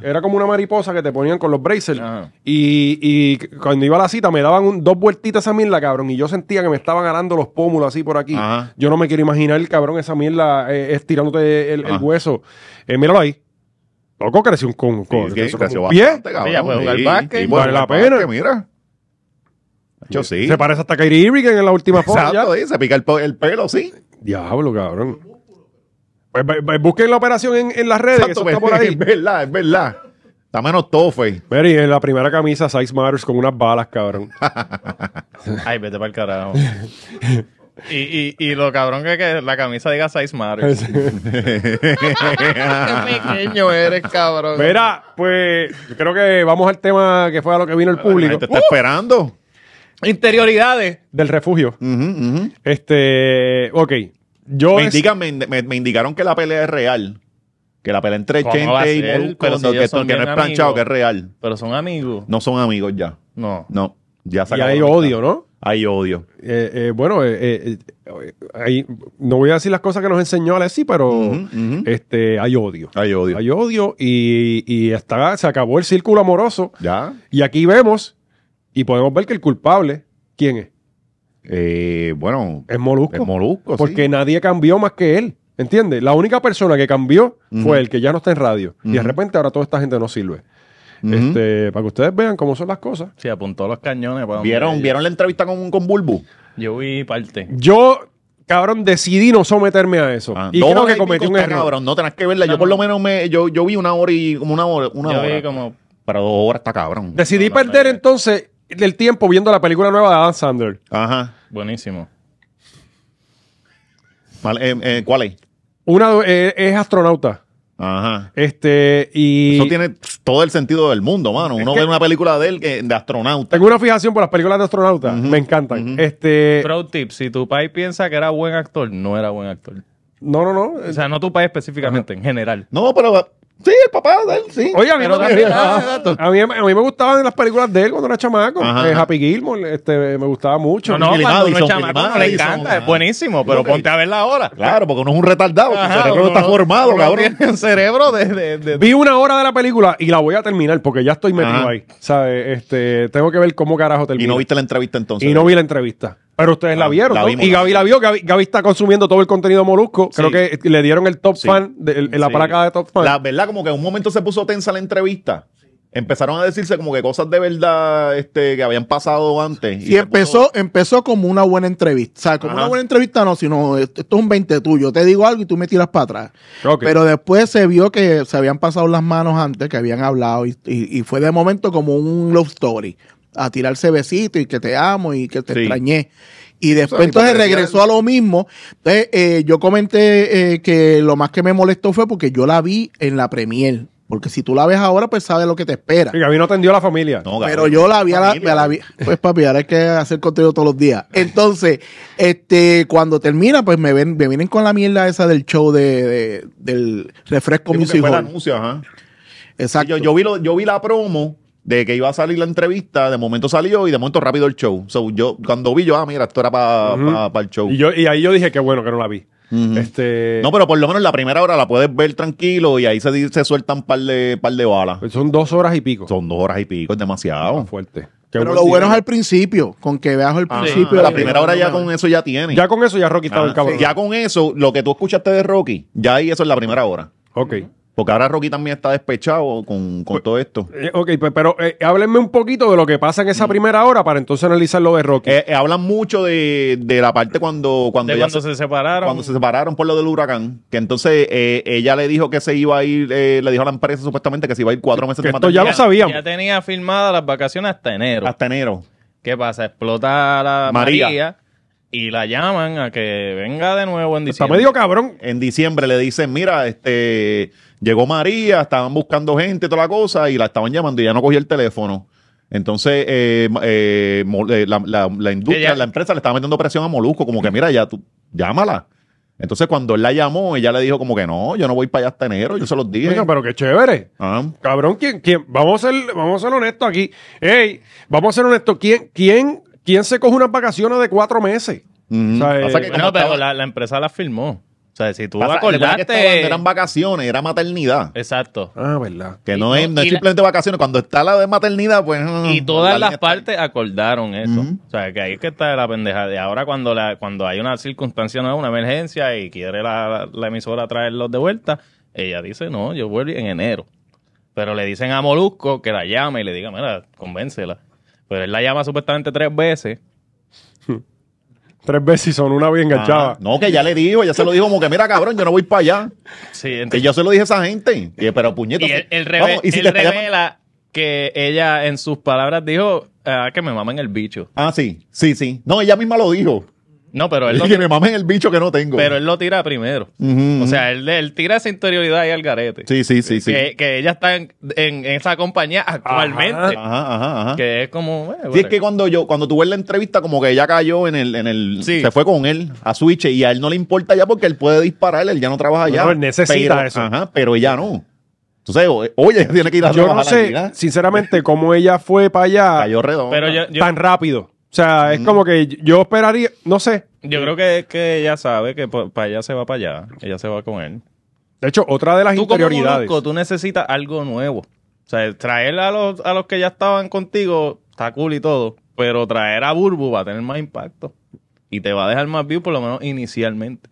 era como una mariposa que te ponían con los bracers. Y, cuando iba a la cita me daban dos vueltitas esa mierda, cabrón, y yo sentía que me estaban arando los pómulos así por aquí. Yo no me quiero imaginar, cabrón, esa mierda eh, estirándote el, hueso. Eh, míralo ahí. Loco, creció un, con, con, sí, creció creció pie. ya pues, jugar vale la pena. mira. Yo, sí. Se parece hasta a Kyrie Irving en la última foto. Exacto, se pica el pelo, sí. Diablo, cabrón. Pues, pues, pues, busquen la operación en, en las redes, que está por ahí. Es verdad, es verdad. Está menos tofe. en la primera camisa Size Matters con unas balas, cabrón. Ay, vete para el carajo. Y, y, y, lo cabrón que, que la camisa diga Size Matters. Qué pequeño eres, cabrón. Mira, pues creo que vamos al tema que fue a lo que vino el público. Te está ¡Uh! esperando. Interioridades del refugio. Este, ok. Me, indicaron que la pelea es real. Que la pelea entre gente pues, y que, no es planchado, que es real. Pero son amigos. No son amigos ya. No. No. Ya hay odio, ¿no? Hay odio. Eh, eh, bueno, eh, no voy a decir las cosas que nos enseñó Alessi, pero este, hay odio. Hay odio. Hay odio y, y se acabó el círculo amoroso. Ya. Y aquí vemos y podemos ver que el culpable, ¿quién es? Eh, bueno, es Molusco. Es Molusco, Porque nadie cambió más que él. ¿Entiendes? La única persona que cambió fue el que ya no está en radio. Y de repente ahora toda esta gente no sirve. este, para que ustedes vean cómo son las cosas. Sí, apuntó los cañones. Pues, ¿Vieron, ¿Vieron la entrevista con, con Bulbu? Yo vi parte. Yo cabrón, decidí no someterme a eso. Ah, que cometí un error. no tenés que verla. yo por lo menos me, yo, vi una hora y como una hora, una hora. Vi como... para dos horas está cabrón. Decidí perder entonces del tiempo viendo la película nueva de Adam Sandler. Ajá. Buenísimo. Eh, eh, ¿Cuál es? Una eh, es astronauta. Ajá. Este, y Eso tiene todo el sentido del mundo, mano. Uno ve una película de él de astronauta. tengo una fijación por las películas de astronauta. Me encantan. Este, Pro tip, si tu país piensa que era buen actor, no era buen actor. no, no, no. O sea, no tu país específicamente, en general. No, pero Sí, el papá de él, sí. Oye, a mí, me, ah, a mí, me gustaban las películas de él cuando era chamaco. Eh, Happy Gilmore, este, me gustaba mucho. No, no, cuando no le encanta, es buenísimo, pero ponte a verla ahora. Claro, porque uno es un retardado, Ajá, su cerebro está formado, cabrón. Tiene un cerebro de, Vi una hora de la película y la voy a terminar porque ya estoy metido ahí. ¿Sabes? Este, tengo que ver cómo carajo termina. Y no viste la entrevista entonces. Y no ¿eh? vi la entrevista. Pero ustedes la ah, vieron, y Gaby la vio. Gaby, está consumiendo todo el contenido molusco. Creo que le dieron el top fan, de, la placa de top fan. La verdad, como que en un momento se puso tensa la entrevista empezaron a decirse como que cosas de verdad este, que habían pasado antes. y empezó, empezó como una buena entrevista. O sea, como una buena entrevista no, sino este, esto es un 20 tuyo. Te digo algo y tú me tiras para atrás. Pero después se vio que se habían pasado las manos antes, que habían hablado y, y fue de momento como un love story a tirarse besitos y que te amo y que te extrañé. Y después entonces regresó a lo mismo. Entonces eh, yo comenté eh, que lo más que me molestó fue porque yo la vi en la premier. Porque si tú la ves ahora, pues sabes lo que te espera. Y a mí no atendió la familia. Pero yo la vi, a la, Pues papi, ahora hay que hacer contenido todos los días. Entonces, este, cuando termina, pues me ven, me vienen con la mierda esa del show de, del refresco musical. Exacto. Yo, yo, vi yo vi la promo de que iba a salir la entrevista, de momento salió y de momento rápido el show. yo cuando vi yo, ah, mira, esto era para el show. Y, yo, ahí yo dije, qué bueno que no la vi. este... No, pero por lo menos la primera hora la puedes ver tranquilo y ahí se, se sueltan un par de, par de balas. Pues son dos horas y pico. Son dos horas y pico, es demasiado. fuerte. pero lo bueno es al principio, con que veas el ah. principio. la primera hora ya con eso ya tiene. Ya con eso ya Rocky estaba ah, el cabrón. Ya con eso, lo que tú escuchaste de Rocky, ya ahí eso es la primera hora. Ok. Porque ahora Rocky también está despechado con, pues, todo esto. Eh, ok, pues, pero eh, háblenme un poquito de lo que pasa en esa mm. primera hora para entonces analizar lo de Rocky. Eh, hablan mucho de, de, la parte cuando... Cuando, de se, separaron. Cuando se separaron por lo del huracán. Que entonces ella le dijo que se iba a ir, le dijo a la empresa supuestamente que se iba a ir cuatro meses que de ya lo sabían. Ya tenía firmadas las vacaciones hasta enero. Hasta enero. ¿Qué pasa? Explota la María y la llaman a que venga de nuevo en diciembre. Está medio cabrón. En diciembre le dicen, mira, este, Llegó María, estaban buscando gente, toda la cosa, y la estaban llamando y ya no cogía el teléfono. Entonces, eh, eh, eh, la, industria, la empresa le estaba metiendo presión a Molusco, como que mira, ya tú, llámala. Entonces, cuando él la llamó, ella le dijo como que no, yo no voy para allá hasta enero, yo se los dije. pero qué chévere. Ah. Cabrón, ¿quién, Vamos, a ser, vamos a ser honestos aquí. Ey, vamos a ser honestos. ¿Quién, quién, quién se coge unas vacaciones de cuatro meses? la, empresa la firmó. O sea, si tú acordaste... Que eran vacaciones, era maternidad. Exacto. Ah, verdad. Que no, es, simplemente vacaciones. Cuando está la de maternidad, pues... Y todas las partes acordaron eso. O sea, que ahí es que está la pendeja. Y ahora cuando, la, cuando hay una circunstancia nueva, una emergencia, y quiere la, la emisora traerlos de vuelta, ella dice, no, yo vuelvo en enero. Pero le dicen a Molusco que la llame y le diga, mira, convéncela. Pero él la llama supuestamente tres veces Tres veces y son una bien enganchada. no, que ya le dijo, ya se lo dijo como que, mira, cabrón, yo no voy para allá. Sí, yo se lo dije a esa gente. pero puñetas. Y el, él revela que ella en sus palabras dijo ah, que me mamen el bicho. Ah, sí, sí, sí. No, ella misma lo dijo. No, pero él. lo que el bicho que no tengo. Pero él lo tira primero. o sea, él, tira esa interioridad ahí al garete. Sí, sí, sí. sí. Que, ella está en, esa compañía actualmente. Ajá, ajá, ajá. Que es como. Y eh, es que cuando yo, cuando tuve la entrevista, como que ella cayó en el. En el sí. Se fue con él a Switch y a él no le importa ya porque él puede disparar, él ya no trabaja allá. No, él necesita eso. Ajá, pero ella no. Entonces, oye, tiene que ir a Yo no sé, sinceramente, cómo ella fue para allá. Cayó redondo. tan rápido. O sea, es como que yo esperaría, no sé. Yo creo que, que ella sabe que para allá se va para allá. Ella se va con él. De hecho, otra de las Tú como interioridades. tú necesitas algo nuevo. O sea, traer a los, a los que ya estaban contigo está cool y todo, pero traer a Burbu va a tener más impacto. Y te va a dejar más view por lo menos inicialmente.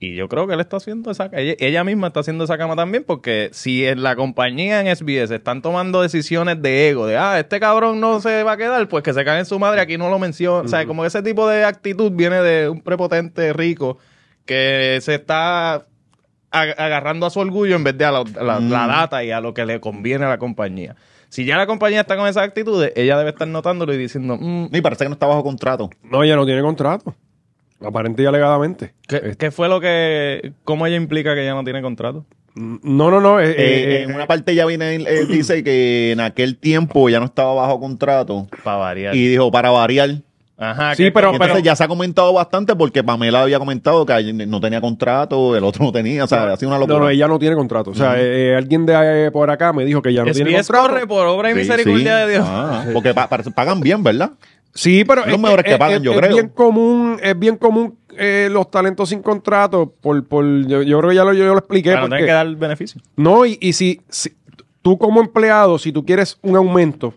Y yo creo que él está haciendo esa ella, misma está haciendo esa cama también, porque si en la compañía en SBS están tomando decisiones de ego, de ah, este cabrón no se va a quedar, pues que se cae en su madre, aquí no lo menciona. O sea, como ese tipo de actitud viene de un prepotente rico que se está agarrando a su orgullo en vez de a la, data y a lo que le conviene a la compañía. Si ya la compañía está con esas actitudes, ella debe estar notándolo y diciendo. Mm, y parece que no está bajo contrato. No, ella no tiene contrato. Aparente y alegadamente. ¿Qué, fue lo que. ¿Cómo ella implica que ella no tiene contrato? Mm, no, no, no. Eh, eh, eh, en una parte ya viene, él dice que en aquel tiempo ya no estaba bajo contrato. Para variar. Y dijo, para variar. Ajá, sí, pero, entonces ya se ha comentado bastante porque Pamela había comentado que no tenía contrato, el otro no tenía, o sea, ha una locura. No, ella no tiene contrato. O sea, alguien de por acá me dijo que ya no tiene contrato. corre por obra y misericordia de Dios. Ah, porque pagan bien, ¿verdad? Sí, pero es, Bien común, es bien común eh, los talentos sin contrato. Por, yo, creo que ya lo, yo, expliqué. no que beneficio. No, y, y si, tú como empleado, si tú quieres un aumento,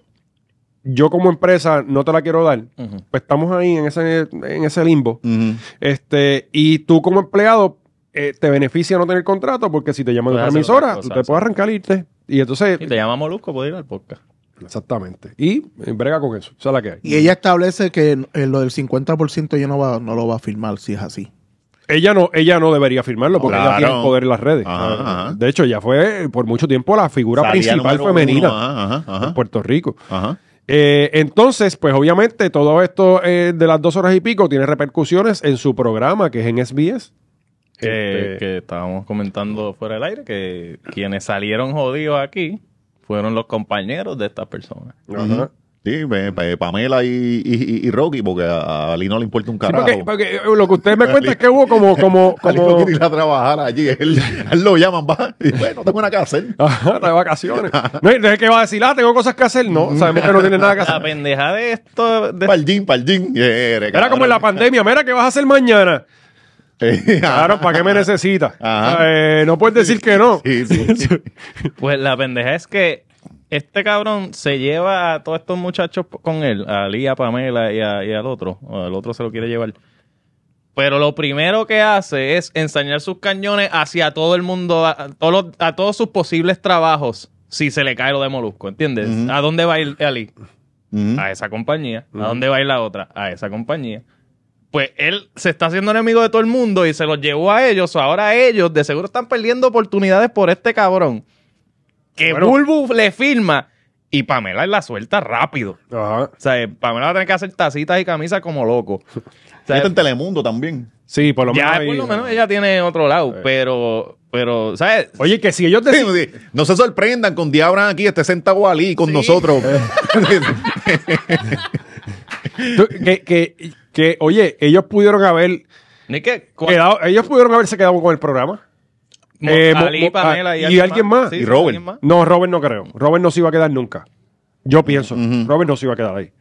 yo como empresa no te la quiero dar, pues estamos ahí en ese, en ese limbo. este, y tú como empleado eh, te beneficia no tener contrato porque si te llaman de una emisora, tú te puedes arrancar y irte. Y entonces... te llama Molusco, puedes ir al podcast. Exactamente. Y brega con eso. ¿O sea la que Y ella establece que eh, lo del 50% ella no, va, no lo va a firmar si es así. Ella no, ella no debería firmarlo porque ella tiene poder en las redes. De hecho, ya fue eh, por mucho tiempo la figura principal femenina en Puerto Rico. Eh, entonces, pues obviamente todo esto de las dos horas y pico tiene repercusiones en su programa que es en SBS. que estábamos comentando fuera del aire, que quienes salieron jodidos aquí fueron los compañeros de estas personas. Sí, Pamela y, Rocky, porque a, Ali no le importa un carajo. Sí, porque, lo que ustedes me cuentan es que hubo como... como, como... Ali no quiere ir a trabajar allí. Él, él lo llaman, va. bueno, tengo una que hacer. Ajá, de vacaciones. No, es que va a decir, ah, tengo cosas que hacer. No, sabemos que no tiene nada que hacer. La pendeja de esto... De... el eh, Era como en la pandemia. Mira, ¿qué vas a hacer mañana? claro, ¿para qué me necesita? Eh, no puedes decir que no. pues la pendeja es que este cabrón se lleva a todos estos muchachos con él, a Ali, a Pamela y, al otro. El otro se lo quiere llevar. Pero lo primero que hace es Enseñar sus cañones hacia todo el mundo, a, todos, sus posibles trabajos, si se le cae lo de Molusco, ¿entiendes? ¿A dónde va a ir Ali? A esa compañía. ¿A dónde va a ir la otra? A esa compañía pues él se está haciendo enemigo de todo el mundo y se los llevó a ellos. Ahora ellos de seguro están perdiendo oportunidades por este cabrón. Que Bulbu le firma y Pamela la suelta rápido. O sea, Pamela va a tener que hacer tacitas y camisas como loco. O está en Telemundo también. Sí, por lo menos. por menos ella tiene otro lado, pero, pero, ¿sabes? Oye, que si ellos te... no se sorprendan con Diabran aquí, este sentado Ali con nosotros. que, que que, oye, ellos pudieron haber. ¿Ni ellos pudieron haberse quedado con el programa. Eh, ah, y, alguien, más. y Robert. No, Robert no creo. Robert no se iba a quedar nunca. Yo pienso. Robert no se iba a quedar ahí.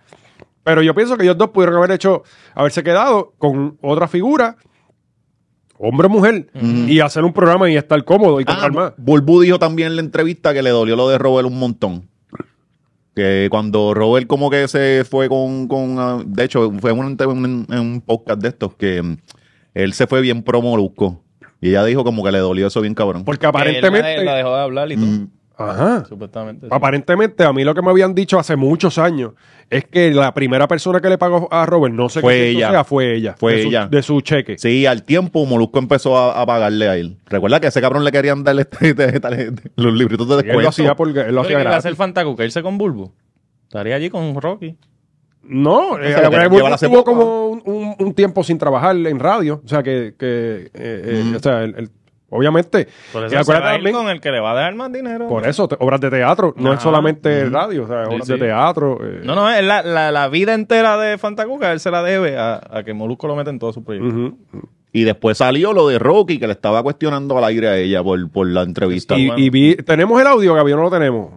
Pero yo pienso que ellos dos pudieron haber hecho, haberse quedado con otra figura, hombre o mujer, y hacer un programa y estar cómodo y contar ah, más. Bulbu dijo también en la entrevista que le dolió lo de Robert un montón. Que cuando Robert como que se fue con... con ah, de hecho, fue en un, podcast de estos que mm, él se fue bien promolusco. Y ella dijo como que le dolió eso bien cabrón. Porque aparentemente... la dejó de hablar y todo. Mm. Ajá. Supuestamente. Aparentemente, a mí lo que me habían dicho hace muchos años es que la primera persona que le pagó a Robert, no sé fue Sea, fue ella. Fue de ella. Su, de su cheque. Sí, al tiempo Molusco empezó a, pagarle a él. Recuerda que a ese cabrón le querían darle este, este, este, los libritos de descuento. Él lo hacía él lo hacía hacer irse con Bulbo. Estaría allí con Rocky. No, eh, estuvo como un, un, tiempo sin trabajar en radio. O sea, que, eh, eh, mm. o sea, el, Obviamente. con el que le va a dar más dinero. Por eso, obras de teatro, no es solamente radio, obras de teatro. Eh. No, no, es la, vida entera de Fantacuca, él se la debe a, que Molusco lo mete en todos su proyectos. Y después salió lo de Rocky, que le estaba cuestionando al aire a ella por, la entrevista. Y, tenemos el audio, Gaby, no lo tenemos.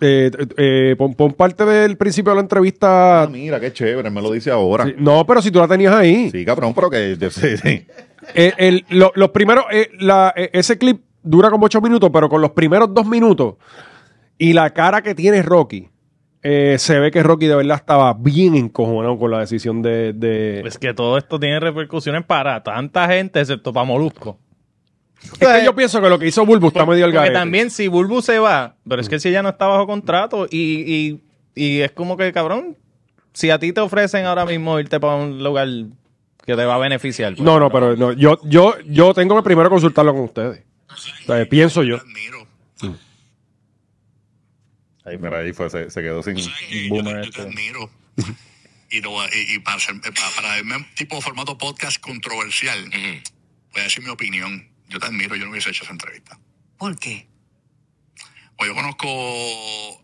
Eh, eh, pon, pon parte del principio de la entrevista. Ah, mira, qué chévere, me lo dice ahora. no, pero si tú la tenías ahí. Sí, cabrón, pero que... sí sí. Eh, los primeros, eh, eh, ese clip dura como ocho minutos, pero con los primeros dos minutos y la cara que tiene Rocky. se ve que Rocky de verdad estaba bien encojonado con la decisión de, Es que todo esto tiene repercusiones para tanta gente, excepto para Molusco. Es que yo pienso que lo que hizo Bulbu está medio al Porque también si Bulbu se va, pero es mm. que si ella no está bajo contrato y, es como que, cabrón, si a ti te ofrecen ahora mismo irte para un lugar que te va a beneficiar. Pues. No, no, pero no, yo, yo, yo tengo que primero consultarlo con ustedes. O pienso yo. Ahí, mira, ahí fue, se, quedó sin Yo, te este. admiro. y, para, eh, para, tipo de tipo formato podcast controversial, voy a decir mi opinión. Yo te admiro, yo no hubiese hecho esa entrevista. ¿Por qué? Pues yo conozco,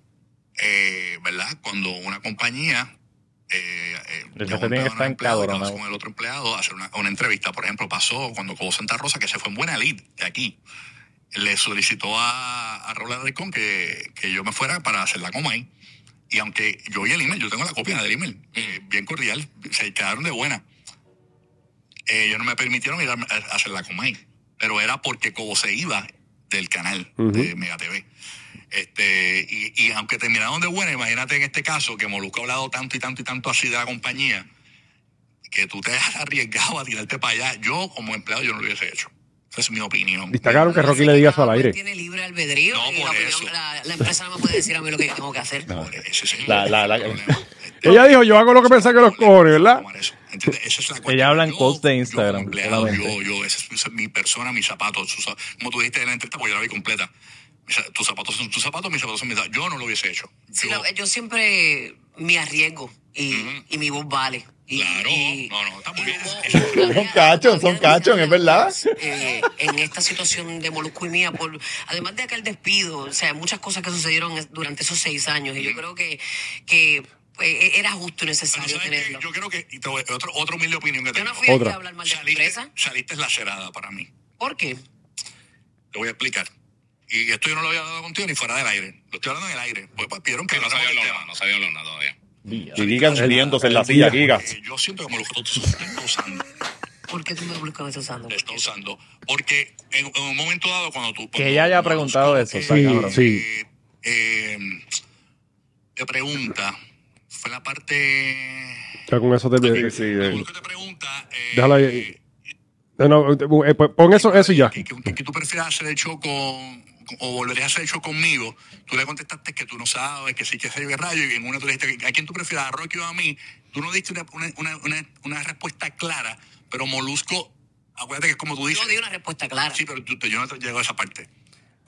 eh, ¿verdad? Cuando una compañía eh, eh, Con el otro empleado, hacer una, entrevista. Por ejemplo, pasó cuando Cobo Santa Rosa, que se fue en buena lead de aquí, le solicitó a, a Roland Ricón que, que yo me fuera para hacerla con May Y aunque yo oí el email, yo tengo la copia del email, eh, bien cordial, se quedaron de buena. ellos no me permitieron ir a, hacerla con pero era porque Cobo se iba del canal de Mega TV. Este, y, y, aunque terminaron de buena, imagínate en este caso que Moluca ha hablado tanto y tanto y tanto así de la compañía, que tú te has arriesgado a tirarte para allá. Yo, como empleado, yo no lo hubiese hecho. Esa es mi opinión. Está claro que Rocky le diga eso al aire. Pues tiene libre albedrío. la, empresa no me puede decir a mí lo que tengo que hacer. No, ese es la, Ella este, dijo, yo hago lo que pensé que los cojones, ¿verdad? Eso. esa es una cosa Ella habla en post de Instagram. Yo, yo, yo, esa es, mi persona, mis zapatos. Como tú dijiste en la entrevista, pues yo la vi completa tus zapatos son tus zapatos, mis zapatos son mis zapatos. Yo no lo hubiese hecho. Yo, yo siempre me arriesgo y, mi voz vale. claro, no, no, está muy bien. Son cachos, son cachos, es verdad. Eh, en esta situación de Molusco y mía, por, además de aquel despido, o sea, muchas cosas que sucedieron durante esos seis años, y yo creo que, que eh, eh, era justo y necesario tener Yo creo que, otro, otra humilde opinión que tengo. Yo no fui a hablar mal de saliste, la empresa. Saliste lacerada para mí. ¿Por qué? Te voy a explicar y esto yo no lo había dado contigo ni fuera del aire. Lo estoy hablando en el aire. Pues, pues que no, sabía hablar nada no sabía hablar nada todavía. Y digan saliéndose en la silla, eh, Giga. Yo siento que lo estoy usando. ¿Por qué tú me estás usando? Estoy usando. Porque en, un momento dado, cuando tú. que ella haya preguntado eso, sí, eh, sí. Eh, te pregunta. Fue la parte. con eso te pido. Sí, te pregunta. Eh, Déjala ahí. No, pon eso, eso y ya. ¿Qué tú prefieras hacer el show con o volverías a hecho conmigo, tú le contestaste que tú no sabes, que sí, que yo qué rayo, y en una tú le dijiste, ¿a quién tú prefieres, a Rocky o a mí? Tú no diste una, una, una, respuesta clara, pero Molusco, acuérdate que es como tú dices. Yo no di una respuesta clara. Sí, pero tú, yo no llego a esa parte.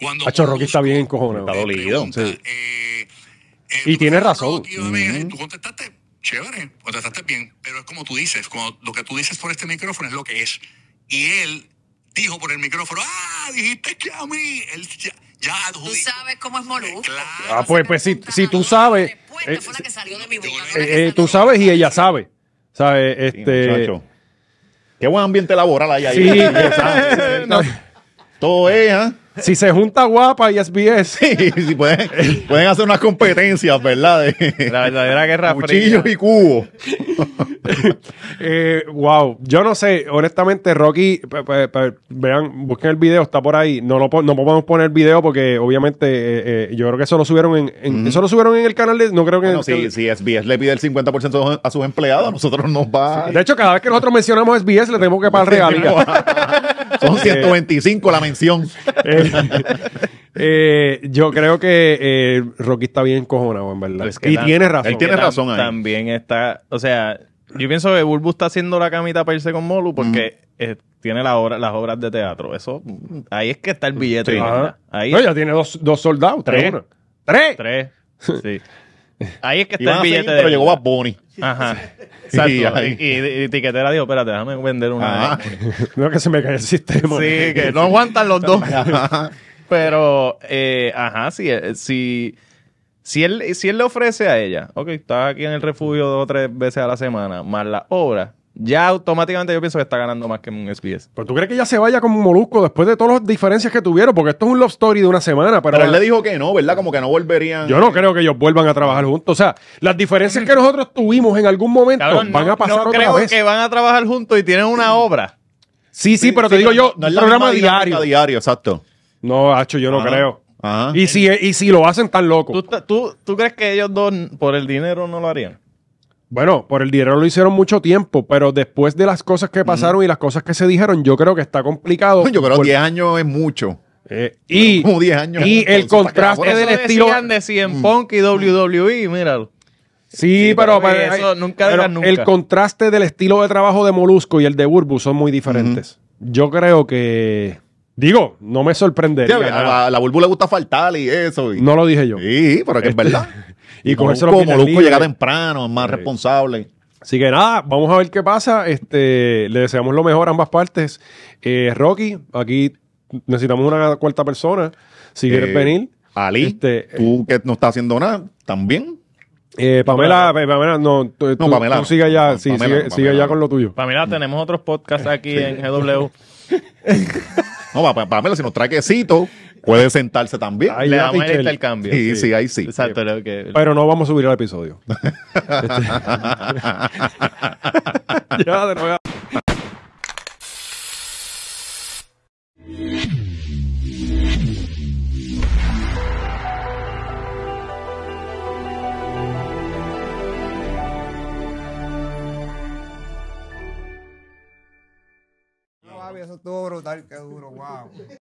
Cuando Hacho, Rocky está bien cojones. Está dolido. Eh, eh, y tiene razón. Tú contestaste chévere, contestaste bien, pero es como tú dices, lo que tú dices por este micrófono es lo que es. Y él dijo por el micrófono, ah, dijiste que a mí, él ya, Tú sabes cómo es Molusco. Ah, pues, pues si, tú sabes. Eh, fue la que salió de mi eh, eh, tú sabes y ella sabe. ¿Sabes? Este. Qué buen ambiente laboral hay ahí. Sí, no. Todo ella. Si se junta Guapa y SBS. Sí, sí pueden, pueden, hacer unas competencias, ¿verdad? la verdadera guerra cuchillos y cubos. wow. Eh, yo no sé, honestamente, Rocky, vean, busquen el video, está por ahí. No, no podemos poner video porque, obviamente, eh, eh, yo creo que eso lo subieron en, eso lo subieron en el canal. De, no creo que. si, SBS le pide el 50% a sus empleados, nosotros nos va. De hecho, cada vez que nosotros mencionamos SBS, le tenemos que pagar regalías. Son 125 la mención. Eh, yo creo que eh, Rocky está bien cojonado, en verdad. Pues y tiene razón. Él tiene razón ahí. También está, o sea, yo pienso que Bulbo está haciendo la camita para irse con Molu porque eh, tiene las obras de teatro. Eso, ahí es que está el billete. Ahí ya tiene dos, soldados, tres. ¿Tres? tres. Sí. Ahí es que está el billete de. Pero llegó a Bonnie. Ajá. Exacto. Y, y, tiquetera dijo: Espérate, déjame vender una. no ah. no, que se me cae el sistema. Sí, que no aguantan los dos. pero, eh, ajá, eh, sí, Si él, si él le ofrece a ella, ok, está aquí en el refugio dos o tres veces a la semana, más la obra, ya automáticamente yo pienso que está ganando más que un SBS. ¿Pero tú crees que ya se vaya como un molusco después de todas las diferencias que tuvieron? Porque esto es un love story de una semana. Pero, él le dijo que no, ¿verdad? Como que no volverían. Yo no creo que ellos vuelvan a trabajar juntos. O sea, las diferencias que nosotros tuvimos en algún momento van a pasar no creo que van a trabajar juntos y tienen una obra. Sí, sí, pero te digo yo, no programa diario. Diario, exacto. No, Hacho, yo no ah. creo. Ah. Y, si, y si lo hacen tan loco. ¿Tú, tú, crees que ellos dos por el dinero no lo harían? Bueno, por el dinero lo hicieron mucho tiempo, pero después de las cosas que pasaron y las cosas que se dijeron, yo creo que está complicado. Yo creo que 10 años es mucho. Eh, y como 10 años. Y el contraste del estilo. de Cien mm. Punk y WWE, míralo. Sí, pero, nunca el contraste del estilo de trabajo de Molusco y el de Burbu son muy diferentes. Yo creo que. Digo, no me sorprendería. a, la, Burbu le gusta faltar y eso. No lo dije yo. Sí, pero que es este, verdad. Y, con llega temprano, es más responsable. Así que nada, vamos a ver qué pasa. Este, le deseamos lo mejor a ambas partes. Eh, Rocky, aquí necesitamos una cuarta persona. Si eh, quieres venir. Ali, este, tú que no estás haciendo nada, también. Eh, Pamela, Pamela, no, tú, sigue sigue, con lo tuyo. Pamela, tenemos otros podcasts aquí en GW. No, Pamela, si nos trae quesito, puede sentarse también. Ahí Le damos el cambio. Sí, sí, ahí sí. Exacto. que... Pero no vamos a subir el episodio. Este. ya, de nuevo. eso estuvo brutal, qué duro, wow.